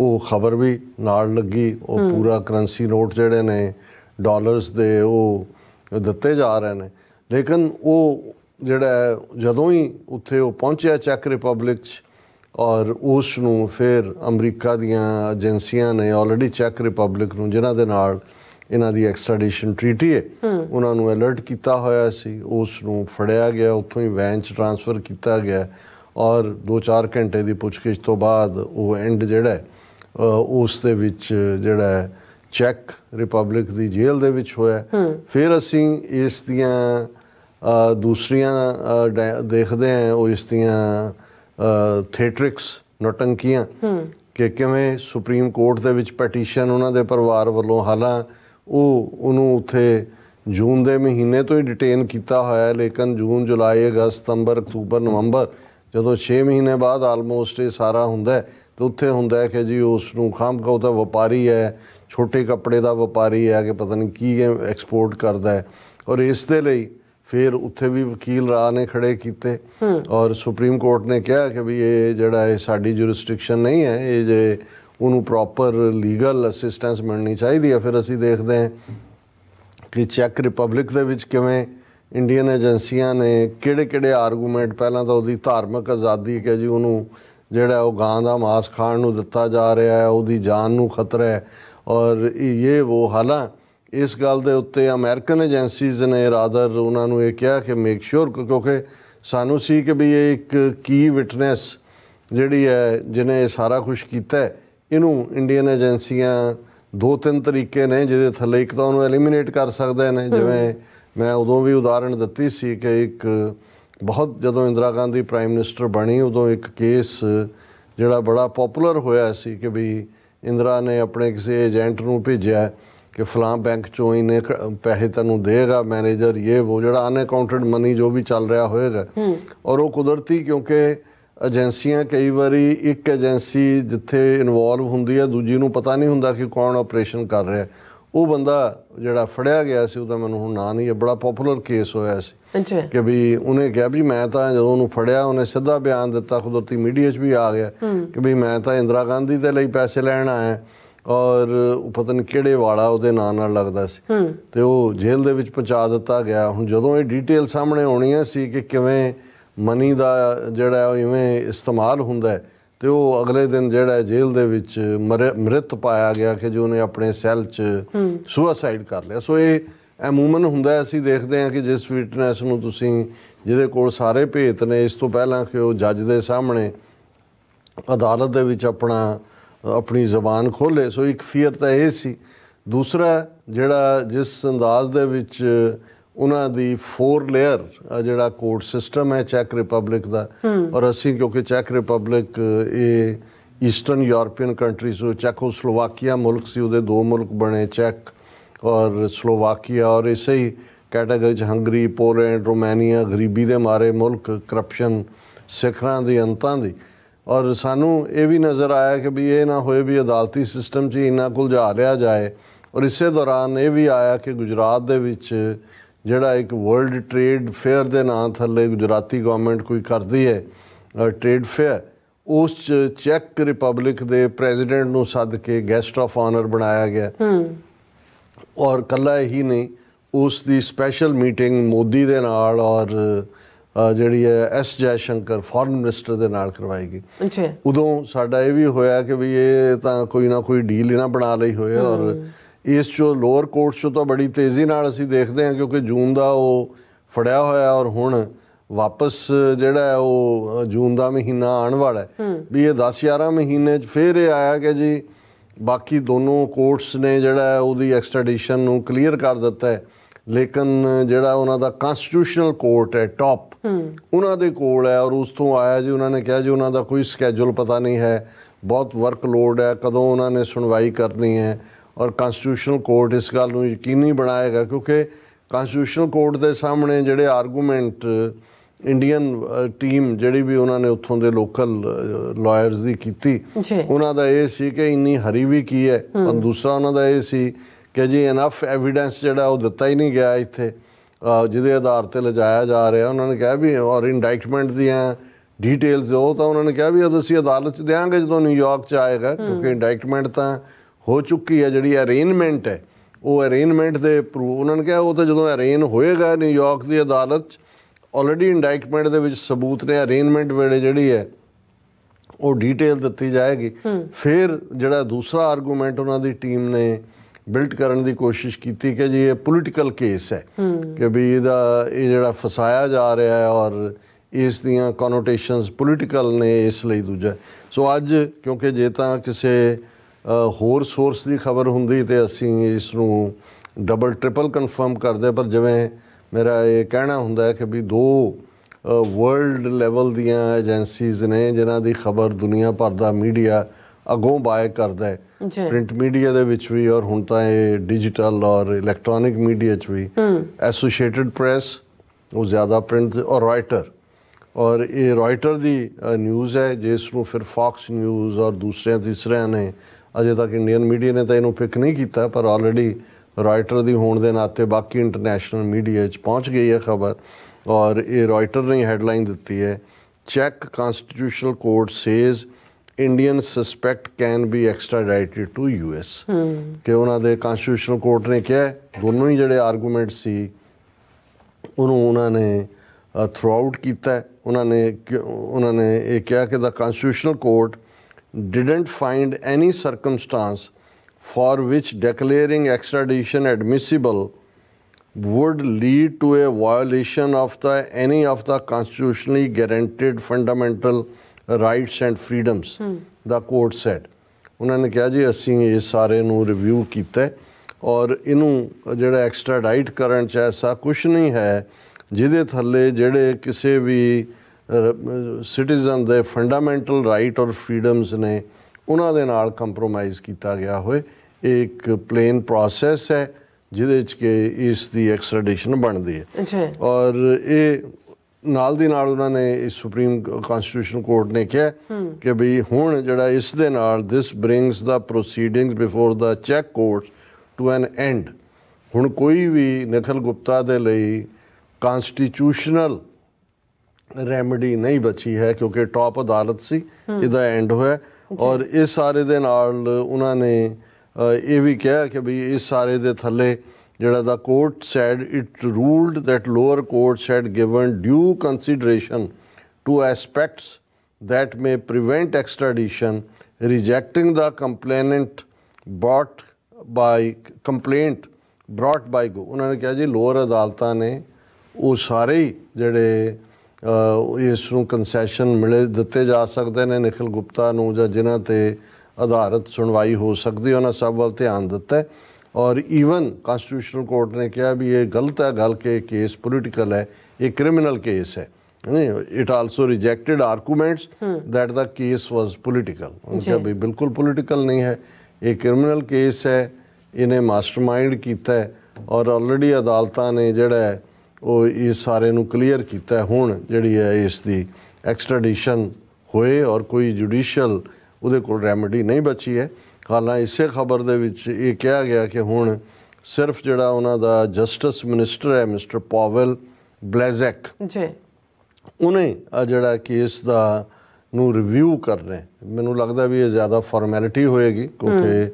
ਉਹ ਖਬਰ ਵੀ ਨਾਲ ਲੱਗੀ ਉਹ ਪੂਰਾ ਕਰੰਸੀ ਨੋਟ ਜਿਹੜੇ ਨੇ ਡਾਲਰਸ ਦੇ ਉਹ ਦਿੱਤੇ ਜਾ ਰਹੇ ਨੇ ਲੇਕਿਨ ਉਹ ਜਿਹੜਾ ਜਦੋਂ ਹੀ ਉੱਥੇ ਉਹ ਪਹੁੰਚਿਆ ਚੈਕ ਰਿਪਬਲਿਕ ਚ ਔਰ ਉਸ ਨੂੰ ਫਿਰ ਅਮਰੀਕਾ ਦੀਆਂ ਏਜੰਸੀਆਂ ਨੇ ਆਲਰੇਡੀ ਚੈਕ ਰਿਪਬਲਿਕ ਨੂੰ ਜਿਨ੍ਹਾਂ ਦੇ ਨਾਲ ਇਹਨਾਂ ਦੀ ਐਕਸਟ੍ਰੈਡੀਸ਼ਨ ਟ੍ਰੀਟੀ ਹੈ ਉਹਨਾਂ ਨੂੰ ਅਲਰਟ ਕੀਤਾ ਹੋਇਆ ਸੀ ਉਸ ਨੂੰ ਫੜਿਆ ਗਿਆ ਉੱਥੋਂ ਹੀ ਵੈਨ 'ਚ ਟ੍ਰਾਂਸਫਰ ਕੀਤਾ ਗਿਆ ਔਰ 2-4 ਘੰਟੇ ਦੀ ਪੁੱਛਗਿੱਛ ਤੋਂ ਬਾਅਦ ਉਹ ਐਂਡ ਜਿਹੜਾ ਉਸ ਦੇ ਵਿੱਚ ਜਿਹੜਾ ਚੈੱਕ ਰਿਪਬਲਿਕ ਦੀ ਜੇਲ੍ਹ ਦੇ ਵਿੱਚ ਹੋਇਆ ਫਿਰ ਅਸੀਂ ਇਸ ਦੀਆਂ ਦੂਸਰੀਆਂ ਦੇਖਦੇ ਹਾਂ ਉਹ ਇਸ ਦੀਆਂ ਥੀਏਟ੍ਰਿਕਸ ਨਟੰਕੀਆਂ ਕਿ ਕਿਵੇਂ ਸੁਪਰੀਮ ਕੋਰਟ ਦੇ ਵਿੱਚ ਪਟੀਸ਼ਨ ਉਹਨਾਂ ਦੇ ਪਰਿਵਾਰ ਵੱਲੋਂ ਹਾਲਾਂ ਉਹ ਉਹਨੂੰ ਉੱਥੇ ਜੂਨ ਦੇ ਮਹੀਨੇ ਤੋਂ ਹੀ ਡਿਟੇਨ ਕੀਤਾ ਹੋਇਆ ਹੈ ਲੇਕਿਨ ਜੂਨ ਜੁਲਾਈ ਅਗਸਤ ਸਤੰਬਰ ਅਕਤੂਬਰ ਨਵੰਬਰ ਜਦੋਂ 6 ਮਹੀਨੇ ਬਾਅਦ ਆਲਮੋਸਟ ਇਹ ਸਾਰਾ ਹੁੰਦਾ ਹੈ ਤੇ ਉੱਥੇ ਹੁੰਦਾ ਹੈ ਕਿ ਜੀ ਉਸ ਨੂੰ ਖਾਮ ਕਾ ਵਪਾਰੀ ਹੈ ਛੋਟੇ ਕੱਪੜੇ ਦਾ ਵਪਾਰੀ ਹੈ ਕਿ ਪਤਾ ਨਹੀਂ ਕੀ ਐਕਸਪੋਰਟ ਕਰਦਾ ਹੈ ਔਰ ਇਸ ਦੇ ਲਈ ਫਿਰ ਉੱਥੇ ਵੀ ਵਕੀਲ ਰਾਹ ਨੇ ਖੜੇ ਕੀਤੇ ਔਰ ਸੁਪਰੀਮ ਕੋਰਟ ਨੇ ਕਿਹਾ ਕਿ ਵੀ ਇਹ ਜਿਹੜਾ ਇਹ ਸਾਡੀ ਜੁਰਿਸਡਿਕਸ਼ਨ ਨਹੀਂ ਹੈ ਇਹ ਜੇ ਉਹਨੂੰ ਪ੍ਰੋਪਰ ਲੀਗਲ ਅਸਿਸਟੈਂਸ ਮਿਲਣੀ ਚਾਹੀਦੀ ਹੈ ਫਿਰ ਅਸੀਂ ਦੇਖਦੇ ਹਾਂ ਕਿ ਚੈੱਕ ਰਿਪਬਲਿਕ ਦੇ ਵਿੱਚ ਕਿਵੇਂ ਇੰਡੀਅਨ ਏਜੰਸੀਆਂ ਨੇ ਕਿਹੜੇ-ਕਿਹੜੇ ਆਰਗੂਮੈਂਟ ਪਹਿਲਾਂ ਤਾਂ ਉਹਦੀ ਧਾਰਮਿਕ ਆਜ਼ਾਦੀ ਕਿ ਜੀ ਉਹਨੂੰ ਜਿਹੜਾ ਉਹ ਗਾਂ ਦਾ ਮਾਸ ਖਾਣ ਨੂੰ ਦਿੱਤਾ ਜਾ ਰਿਹਾ ਹੈ ਉਹਦੀ ਜਾਨ ਨੂੰ ਖਤਰਾ ਹੈ ਔਰ ਇਹ ਉਹ ਹਾਲਾਂ ਇਸ ਗੱਲ ਦੇ ਉੱਤੇ ਅਮਰੀਕਨ ਏਜੰਸੀਜ਼ ਨੇ ਰਾਦਰ ਉਹਨਾਂ ਨੂੰ ਇਹ ਕਿਹਾ ਕਿ ਮੇਕ ਸ਼ੋਰ ਕਿਉਂਕਿ ਸਾਨੂੰ ਸੀ ਕਿ ਵੀ ਇਹ ਇੱਕ ਕੀ ਵਿਟਨੈਸ ਜਿਹੜੀ ਹੈ ਜਿਨੇ ਸਾਰਾ ਕੁਝ ਕੀਤਾ ਹੈ ਇਹਨੂੰ ਇੰਡੀਅਨ ਏਜੰਸੀਆਂ ਦੋ ਤਿੰਨ ਤਰੀਕੇ ਨੇ ਜਿਹਦੇ ਥੱਲੇ ਇੱਕ ਤਾਂ ਉਹਨੂੰ ਐਲੀਮੀਨੇਟ ਕਰ ਸਕਦੇ ਨੇ ਜਿਵੇਂ ਮੈਂ ਉਦੋਂ ਵੀ ਉਦਾਹਰਣ ਦਿੱਤੀ ਸੀ ਕਿ ਇੱਕ ਬਹੁਤ ਜਦੋਂ ਇੰਦਰਾ ਗਾਂਧੀ ਪ੍ਰਾਈਮ ਮਿਨਿਸਟਰ ਬਣੀ ਉਦੋਂ ਇੱਕ ਕੇਸ ਜਿਹੜਾ ਬੜਾ ਪਪੂਲਰ ਹੋਇਆ ਸੀ ਕਿ ਵੀ ਇੰਦਰਾ ਨੇ ਆਪਣੇ ਕਿਸੇ ਏਜੰਟ ਨੂੰ ਭੇਜਿਆ ਕਿ ਫਲਾਂ ਬੈਂਕ ਚੋਂ ਇਹਨੇ ਪੈਸੇ ਤੈਨੂੰ ਦੇਗਾ ਮੈਨੇਜਰ ਇਹ ਉਹ ਜਿਹੜਾ ਅਨਕਾਊਂਟਡ ਮਨੀ ਜੋ ਵੀ ਚੱਲ ਰਿਹਾ ਹੋਏਗਾ ਔਰ ਉਹ ਕੁਦਰਤੀ ਕਿਉਂਕਿ ਏਜੰਸੀਆਂ ਕਈ ਵਾਰੀ ਇੱਕ ਏਜੰਸੀ ਜਿੱਥੇ ਇਨਵੋਲਵ ਹੁੰਦੀ ਹੈ ਦੂਜੀ ਨੂੰ ਪਤਾ ਨਹੀਂ ਹੁੰਦਾ ਕਿ ਕੌਣ ਆਪਰੇਸ਼ਨ ਕਰ ਰਿਹਾ ਹੈ ਉਹ ਬੰਦਾ ਜਿਹੜਾ ਫੜਿਆ ਗਿਆ ਸੀ ਉਹਦਾ ਮੈਨੂੰ ਹੁਣ ਨਾਂ ਨਹੀਂ ਹੈ ਬੜਾ ਪਪੂਲਰ ਕੇਸ ਹੋਇਆ ਸੀ ਕਿ ਵੀ ਉਹਨੇ ਕਿਹਾ ਵੀ ਮੈਂ ਤਾਂ ਜਦੋਂ ਉਹਨੂੰ ਫੜਿਆ ਉਹਨੇ ਸਿੱਧਾ ਬਿਆਨ ਦਿੱਤਾ ਖੁਦਰਤੀ ਮੀਡੀਆ 'ਚ ਵੀ ਆ ਗਿਆ ਕਿ ਵੀ ਮੈਂ ਤਾਂ ਇੰਦਰਾ ਗਾਂਧੀ ਦੇ ਲਈ ਪੈਸੇ ਲੈਣ ਆਇਆ ਔਰ ਉਹ ਪਤਾ ਨਹੀਂ ਕਿਹੜੇ ਵਾਲਾ ਉਹਦੇ ਨਾਂ ਨਾਲ ਲੱਗਦਾ ਸੀ ਤੇ ਉਹ ਜੇਲ੍ਹ ਦੇ ਵਿੱਚ ਪਹੁੰਚਾ ਦਿੱਤਾ ਗਿਆ ਹੁਣ ਜਦੋਂ ਇਹ ਡਿਟੇਲ ਸਾਹਮਣੇ ਹੈ ਸੀ ਕਿ ਕਿਵੇਂ ਮਨੀ ਦਾ ਜਿਹੜਾ ਉਹ ਇਵੇਂ ਇਸਤੇਮਾਲ ਹੁੰਦਾ ਹੈ ਤੇ ਉਹ ਅਗਲੇ ਦਿਨ ਜਿਹੜਾ ਜੇਲ੍ਹ ਦੇ ਵਿੱਚ ਮ੍ਰਿਤ ਪਾਇਆ ਗਿਆ ਕਿ ਜੋ ਉਹਨੇ ਆਪਣੇ ਸੈੱਲ 'ਚ ਸੁਸਾਈਡ ਕਰ ਲਿਆ ਸੋ ਇਹ ਅਮੂਮਨ ਹੁੰਦਾ ਹੈ ਅਸੀਂ ਦੇਖਦੇ ਹਾਂ ਕਿ ਜਿਸ ਫਿਟਨੈਸ ਨੂੰ ਤੁਸੀਂ ਜਿਹਦੇ ਕੋਲ ਸਾਰੇ ਭੇਤ ਨੇ ਇਸ ਤੋਂ ਪਹਿਲਾਂ ਕਿ ਉਹ ਜੱਜ ਦੇ ਸਾਹਮਣੇ ਅਦਾਲਤ ਦੇ ਵਿੱਚ ਆਪਣਾ ਆਪਣੀ ਜ਼ਬਾਨ ਖੋਲੇ ਸੋ ਇੱਕ ਫੀਅਰ ਤਾਂ ਇਹ ਸੀ ਦੂਸਰਾ ਜਿਹੜਾ ਜਿਸ ਅੰਦਾਜ਼ ਦੇ ਵਿੱਚ ਉਹਨਾਂ ਦੀ ਫੋਰ ਲੇਅਰ ਜਿਹੜਾ ਕੋਰਟ ਸਿਸਟਮ ਹੈ ਚੈਕ ਰਿਪਬਲਿਕ ਦਾ ਔਰ ਅਸੀਂ ਕਿਉਂਕਿ ਚੈਕ ਰਿਪਬਲਿਕ ਇਹ ਈਸਟਰਨ ਯੂਰੋਪੀਅਨ ਕੰਟਰੀਜ਼ ਉਹ ਸਲੋਵਾਕੀਆ ਮੁਲਕ ਸੀ ਉਹਦੇ ਦੋ ਮੁਲਕ ਬਣੇ ਚੈਕ ਔਰ ਸਲੋਵਾਕੀਆ ਔਰ ਇਸੇ ਹੀ ਕੈਟਾਗਰੀ ਚ ਹੰਗਰੀ ਪੋਲੈਂਡ ਰੋਮਾਨੀਆ ਗਰੀਬੀ ਦੇ ਮਾਰੇ ਮੁਲਕ ਕਰਪਸ਼ਨ ਸਿਖਰਾਂ ਦੀ ਅੰਤਾਂ ਦੀ ਔਰ ਸਾਨੂੰ ਇਹ ਵੀ ਨਜ਼ਰ ਆਇਆ ਕਿ ਵੀ ਇਹ ਨਾ ਹੋਏ ਵੀ ਅਦਾਲਤੀ ਸਿਸਟਮ 'ਚ ਇਨਾ ਕੁਲ ਜਾ ਰਿਆ ਜਾਏ ਔਰ ਇਸੇ ਦੌਰਾਨ ਇਹ ਵੀ ਆਇਆ ਕਿ ਗੁਜਰਾਤ ਦੇ ਵਿੱਚ ਜਿਹੜਾ ਇੱਕ ਵਰਲਡ ਟ੍ਰੇਡ ਫੇਅਰ ਦੇ ਨਾਂ ਥੱਲੇ ਗੁਜਰਾਤੀ ਗਵਰਨਮੈਂਟ ਕੋਈ ਕਰਦੀ ਹੈ ਟ੍ਰੇਡ ਫੇਅਰ ਉਸ ਚੈੱਕ ਰਿਪਬਲਿਕ ਦੇ ਪ੍ਰੈਜ਼ੀਡੈਂਟ ਨੂੰ ਸੱਦ ਕੇ ਗੈਸਟ ਆਫ ਆਨਰ ਬਣਾਇਆ ਗਿਆ ਹੂੰ ਔਰ ਕੱਲਾ ਹੀ ਨਹੀਂ ਉਸ ਦੀ ਸਪੈਸ਼ਲ ਮੀਟਿੰਗ ਮੋਦੀ ਦੇ ਨਾਲ ਔਰ ਜਿਹੜੀ ਹੈ ਐਸ ਜੈ ਸ਼ੰਕਰ ਫੋਰਨ ਮਿਨਿਸਟਰ ਦੇ ਨਾਲ ਕਰਵਾਈ ਗਈ ਜੀ ਉਦੋਂ ਸਾਡਾ ਇਹ ਵੀ ਹੋਇਆ ਕਿ ਵੀ ਇਹ ਤਾਂ ਕੋਈ ਨਾ ਕੋਈ ਡੀਲ ਇਹਨਾਂ ਬਣਾ ਲਈ ਹੋਇਆ ਔਰ ਇਸ ਚੋ ਲੋਅਰ ਕੋਰਟਸ ਚੋਂ ਤਾਂ ਬੜੀ ਤੇਜ਼ੀ ਨਾਲ ਅਸੀਂ ਦੇਖਦੇ ਹਾਂ ਕਿਉਂਕਿ ਜੂਨ ਦਾ ਉਹ ਫੜਿਆ ਹੋਇਆ ਔਰ ਹੁਣ ਵਾਪਸ ਜਿਹੜਾ ਉਹ ਜੂਨ ਦਾ ਮਹੀਨਾ ਆਉਣ ਵਾਲਾ ਹੈ ਵੀ ਇਹ 10 11 ਮਹੀਨੇ ਚ ਫੇਰ ਇਹ ਆਇਆ ਕਿ ਜੀ ਬਾਕੀ ਦੋਨੋਂ ਕੋਰਟਸ ਨੇ ਜਿਹੜਾ ਉਹਦੀ ਐਕਸਟ੍ਰੈਡੀਸ਼ਨ ਨੂੰ ਕਲੀਅਰ ਕਰ ਦਿੱਤਾ ਹੈ ਲੇਕਿਨ ਜਿਹੜਾ ਉਹਨਾਂ ਦਾ ਕਨਸਟੀਟਿਊਸ਼ਨਲ ਕੋਰਟ ਹੈ ਟਾਪ ਉਹਨਾਂ ਦੇ ਕੋਲ ਹੈ ਔਰ ਉਸ ਤੋਂ ਆਇਆ ਜੀ ਉਹਨਾਂ ਨੇ ਕਿਹਾ ਜੀ ਉਹਨਾਂ ਦਾ ਕੋਈ ਸਕੇਜੂਲ ਪਤਾ ਨਹੀਂ ਹੈ ਬਹੁਤ ਵਰਕ ਲੋਡ ਹੈ ਕਦੋਂ ਉਹਨਾਂ ਨੇ ਸੁਣਵਾਈ ਕਰਨੀ ਹੈ ਔਰ ਕਨਸਟੀਟਿਊਸ਼ਨਲ ਕੋਰਟ ਇਸ ਗੱਲ ਨੂੰ ਯਕੀਨੀ ਬਣਾਏਗਾ ਕਿਉਂਕਿ ਕਨਸਟੀਟਿਊਸ਼ਨਲ ਕੋਰਟ ਦੇ ਸਾਹਮਣੇ ਜਿਹੜੇ ਆਰਗੂਮੈਂਟ ਇੰਡੀਅਨ ਟੀਮ ਜਿਹੜੀ ਵੀ ਉਹਨਾਂ ਨੇ ਉੱਥੋਂ ਦੇ ਲੋਕਲ ਲਾਇਰਸ ਦੀ ਕੀਤੀ ਉਹਨਾਂ ਦਾ ਇਹ ਸੀ ਕਿ ਇੰਨੀ ਹਰੀ ਵੀ ਕੀ ਹੈ ਔਰ ਦੂਸਰਾ ਉਹਨਾਂ ਦਾ ਇਹ ਸੀ ਕਿ ਜੀ ਇਨਫ ਐਵੀਡੈਂਸ ਜਿਹੜਾ ਉਹ ਦਿੱਤਾ ਹੀ ਨਹੀਂ ਗਿਆ ਇੱਥੇ ਜਿਹਦੇ ਆਧਾਰ ਤੇ ਲਜਾਇਆ ਜਾ ਰਿਹਾ ਉਹਨਾਂ ਨੇ ਕਿਹਾ ਵੀ ਔਰ ਇਨਡਾਈਕਟਮੈਂਟ ਦੀਆਂ ਡੀਟੇਲਸ ਉਹ ਤਾਂ ਉਹਨਾਂ ਨੇ ਕਿਹਾ ਵੀ ਅਸੀਂ ਅਦਾਲਤ ਚ ਦੇਾਂਗੇ ਜਦੋਂ ਨਿਊਯਾਰਕ ਚ ਆਏਗਾ ਕਿਉਂਕਿ ਇਨਡਾਈਕਟਮੈਂਟ ਤਾਂ ਹੋ ਚੁੱਕੀ ਹੈ ਜਿਹੜੀ ਅਰੇਂਜਮੈਂਟ ਹੈ ਉਹ ਅਰੇਂਜਮੈਂਟ ਦੇ ਉਹਨਾਂ ਨੇ ਕਿਹਾ ਉਹ ਤਾਂ ਜਦੋਂ ਅਰੇਂਜ ਹੋਏਗਾ ਨਿਊਯਾਰਕ ਦੀ ਅਦਾਲਤ ਚ ਆਲਰੇਡੀ ਇੰਡਾਈਟਮੈਂਟ ਦੇ ਵਿੱਚ ਸਬੂਤ ਨੇ ਅਰੇਂਜਮੈਂਟ ਵੇਲੇ ਜਿਹੜੀ ਹੈ ਉਹ ਡੀਟੇਲ ਦਿੱਤੀ ਜਾਏਗੀ ਫਿਰ ਜਿਹੜਾ ਦੂਸਰਾ ਆਰਗੂਮੈਂਟ ਉਹਨਾਂ ਦੀ ਟੀਮ ਨੇ ਬਿਲਡ ਕਰਨ ਦੀ ਕੋਸ਼ਿਸ਼ ਕੀਤੀ ਕਿ ਜੀ ਇਹ ਪੋਲਿਟੀਕਲ ਕੇਸ ਹੈ ਕਿ ਵੀ ਇਹਦਾ ਇਹ ਜਿਹੜਾ ਫਸਾਇਆ ਜਾ ਰਿਹਾ ਹੈ ਔਰ ਇਸ ਦੀਆਂ ਕਨੋਟੇਸ਼ਨਸ ਪੋਲਿਟੀਕਲ ਨੇ ਇਸ ਲਈ ਦੂਜਾ ਸੋ ਅੱਜ ਕਿਉਂਕਿ ਜੇ ਤਾਂ ਕਿਸੇ ਹੋਰ ਸੋਰਸ ਦੀ ਖਬਰ ਹੁੰਦੀ ਤੇ ਅਸੀਂ ਇਸ ਨੂੰ ਡਬਲ ਟ੍ਰਿਪਲ ਕਨਫਰਮ ਕਰਦੇ ਪਰ ਜਿਵੇਂ ਮੇਰਾ ਇਹ ਕਹਿਣਾ ਹੁੰਦਾ ਹੈ ਕਿ ਵੀ ਦੋ ਵਰਲਡ ਲੈਵਲ ਦੀਆਂ ਏਜੰਸੀਜ਼ ਨੇ ਜਿਨ੍ਹਾਂ ਦੀ ਖਬਰ ਦੁਨੀਆ ਭਰ ਦਾ ਮੀਡੀਆ ਅਗੋਂ ਬਾਇ ਕਰਦਾ ਹੈ ਪ੍ਰਿੰਟ ਮੀਡੀਆ ਦੇ ਵਿੱਚ ਵੀ ਔਰ ਹੁਣ ਤਾਂ ਇਹ ਡਿਜੀਟਲ ਔਰ ਇਲੈਕਟ੍ਰੋਨਿਕ ਮੀਡੀਆ 'ਚ ਵੀ ਐਸੋਸੀਏਟਿਡ ਪ੍ਰੈਸ ਉਹ ਜ਼ਿਆਦਾ ਪ੍ਰਿੰਟ ਔਰ ਰਾਈਟਰ ਔਰ ਇਹ ਰਾਈਟਰ ਦੀ ਨਿਊਜ਼ ਹੈ ਜਿਸ ਨੂੰ ਫਿਰ ਫਾਕਸ ਨਿਊਜ਼ ਔਰ ਦੂਸਰੇ ਤੀਸਰੇ ਨੇ ਅਜੇ ਤੱਕ ਇੰਡੀਅਨ ਮੀਡੀਆ ਨੇ ਤਾਂ ਇਹਨੂੰ ਪਿਕ ਨਹੀਂ ਕੀਤਾ ਪਰ ਆਲਰੇਡੀ ਰਾਇਟਰ ਦੀ ਹੋਣ ਦੇ ਨਾਤੇ ਬਾਕੀ ਇੰਟਰਨੈਸ਼ਨਲ ਮੀਡੀਆ 'ਚ ਪਹੁੰਚ ਗਈ ਹੈ ਖਬਰ ਔਰ ਇਹ ਰਾਇਟਰ ਨੇ ਹੈਡਲਾਈਨ ਦਿੱਤੀ ਹੈ ਚੈੱਕ constitutional court says Indian suspect can be extradited to U S ਕਿ ਉਹਨਾਂ ਦੇ ਕਨਸਟੀਟਿਊਸ਼ਨਲ ਕੋਰਟ ਨੇ ਕਿਹਾ ਦੋਨੋਂ ਹੀ ਜਿਹੜੇ ਆਰਗੂਮੈਂਟ ਸੀ ਉਹਨੂੰ ਉਹਨਾਂ ਨੇ ਥਰੋਅ ਆਊਟ ਕੀਤਾ ਉਹਨਾਂ ਨੇ ਉਹਨਾਂ ਨੇ ਇਹ ਕਿਹਾ ਕਿ the constitutional court didn't find any circumstance for which declaring extradition admissible would lead to a violation of the any of the constitutionally guaranteed fundamental rights and freedoms the court said ਉਹਨਾਂ ਨੇ ਕਿਹਾ ਜੀ ਅਸੀਂ ਇਹ ਸਾਰੇ ਨੂੰ review ਕੀਤਾ ਔਰ ਇਹਨੂੰ ਜਿਹੜਾ extradite ਕਰਨ ਚ ਐਸਾ ਕੁਝ ਨਹੀਂ ਹੈ ਜਿਹਦੇ ਥੱਲੇ ਜਿਹੜੇ ਕਿਸੇ ਵੀ ਸਿਟੀਜ਼ਨ ਦੇ ਫੰਡਾਮੈਂਟਲ ਰਾਈਟ ਔਰ ਫਰੀडम्स ਨੇ ਉਹਨਾਂ ਦੇ ਨਾਲ ਕੰਪਰੋਮਾਈਜ਼ ਕੀਤਾ ਗਿਆ ਹੋਏ ਇੱਕ ਪਲੇਨ ਪ੍ਰੋਸੈਸ ਹੈ ਜਿਹਦੇ ਵਿੱਚ ਕਿ ਇਸ ਦੀ ਐਕਸਟ੍ਰੈਡੀਸ਼ਨ ਬਣਦੀ ਹੈ ਔਰ ਇਹ ਨਾਲ ਦੀ ਨਾਲ ਉਹਨਾਂ ਨੇ ਇਸ ਸੁਪਰੀਮ ਕਨਸਟੀਟਿਊਸ਼ਨ ਕੋਰਟ ਨੇ ਕਿਹਾ ਕਿ ਵੀ ਹੁਣ ਜਿਹੜਾ ਇਸ ਦੇ ਨਾਲ this brings the proceedings before the ਚੈੱਕ ਕੋਰਟ ਟੂ ਐਨ ਐਂਡ ਹੁਣ ਕੋਈ ਵੀ ਨਥਲ ਗੁਪਤਾ ਦੇ ਲਈ ਕਨਸਟੀਟਿਊਸ਼ਨਲ ਰੈਮਡੀ ਨਹੀਂ ਬਚੀ ਹੈ ਕਿਉਂਕਿ ਟਾਪ ਅਦਾਲਤ ਸੀ ਇਹਦਾ ਐਂਡ ਹੋਇਆ ਔਰ ਇਸ ਸਾਰੇ ਦੇ ਨਾਲ ਉਹਨਾਂ ਨੇ ਇਹ ਵੀ ਕਿਹਾ ਕਿ ਵੀ ਇਸ ਸਾਰੇ ਦੇ ਥੱਲੇ ਜਿਹੜਾ the court said it ruled that lower court said given due consideration to aspects that may prevent extradition, rejecting the complainant brought by complaint brought by ਗੋ ਉਹਨਾਂ ਨੇ ਕਿਹਾ ਜੀ ਲੋਅਰ ਅਦਾਲਤਾਂ ਨੇ ਉਹ ਸਾਰੇ ਜਿਹੜੇ ਇਸ ਨੂੰ ਕਨਸੈਸ਼ਨ ਮਿਲੇ ਦਿੱਤੇ ਜਾ ਸਕਦੇ ਨੇ ਨikhil gupta ਨੂੰ ਜਾਂ ਜਿਨ੍ਹਾਂ ਤੇ ਆਧਾਰਿਤ ਸੁਣਵਾਈ ਹੋ ਸਕਦੀ ਉਹਨਾਂ ਸਭ ਵੱਲ ਧਿਆਨ ਦਿੱਤਾ ਔਰ ਈਵਨ ਕਨਸਟੀਟਿਊਸ਼ਨਲ ਕੋਰਟ ਨੇ ਕਿਹਾ ਵੀ ਇਹ ਗਲਤ ਹੈ ਗੱਲ ਕਿ ਕੇਸ ਪੋਲਿਟੀਕਲ ਹੈ ਇਹ ਕ੍ਰਿਮੀਨਲ ਕੇਸ ਹੈ it also rejected arguments that the case was political ਉਹਨਾਂ ਵੀ ਬਿਲਕੁਲ ਪੋਲਿਟੀਕਲ ਨਹੀਂ ਹੈ ਇਹ ਕ੍ਰਿਮੀਨਲ ਕੇਸ ਹੈ ਇਹਨੇ ਮਾਸਟਰਮਾਈਂਡ ਕੀਤਾ ਔਰ ਆਲਰੇਡੀ ਅਦਾਲਤਾਂ ਨੇ ਜਿਹੜਾ ਉਹ ਇਹ ਸਾਰੇ ਨੂੰ ਕਲੀਅਰ ਕੀਤਾ ਹੁਣ ਜਿਹੜੀ ਹੈ ਇਸ ਦੀ ਐਕਸਟ੍ਰੈਡੀਸ਼ਨ ਹੋਏ ਔਰ ਕੋਈ ਜੁਡੀਸ਼ੀਅਲ ਉਹਦੇ ਕੋਲ ਰੈਮੇਡੀ ਨਹੀਂ ਬਚੀ ਹੈ ਹਾਲਾਂ ਇਸੇ ਖਬਰ ਦੇ ਵਿੱਚ ਇਹ ਕਿਹਾ ਗਿਆ ਕਿ ਹੁਣ ਸਿਰਫ ਜਿਹੜਾ ਉਹਨਾਂ ਦਾ ਜਸਟਿਸ ਮਿਨਿਸਟਰ ਹੈ ਮਿਸਟਰ ਪਾਵਲ ਬਲੇਜ਼ੈਕ ਜੀ ਉਹਨੇ ਆ ਜਿਹੜਾ ਕੇਸ ਦਾ ਨੂੰ ਰਿਵਿਊ ਕਰਨੇ ਮੈਨੂੰ ਲੱਗਦਾ ਵੀ ਇਹ ਜ਼ਿਆਦਾ ਫਾਰਮੈਲਿਟੀ ਹੋਏਗੀ ਕਿਉਂਕਿ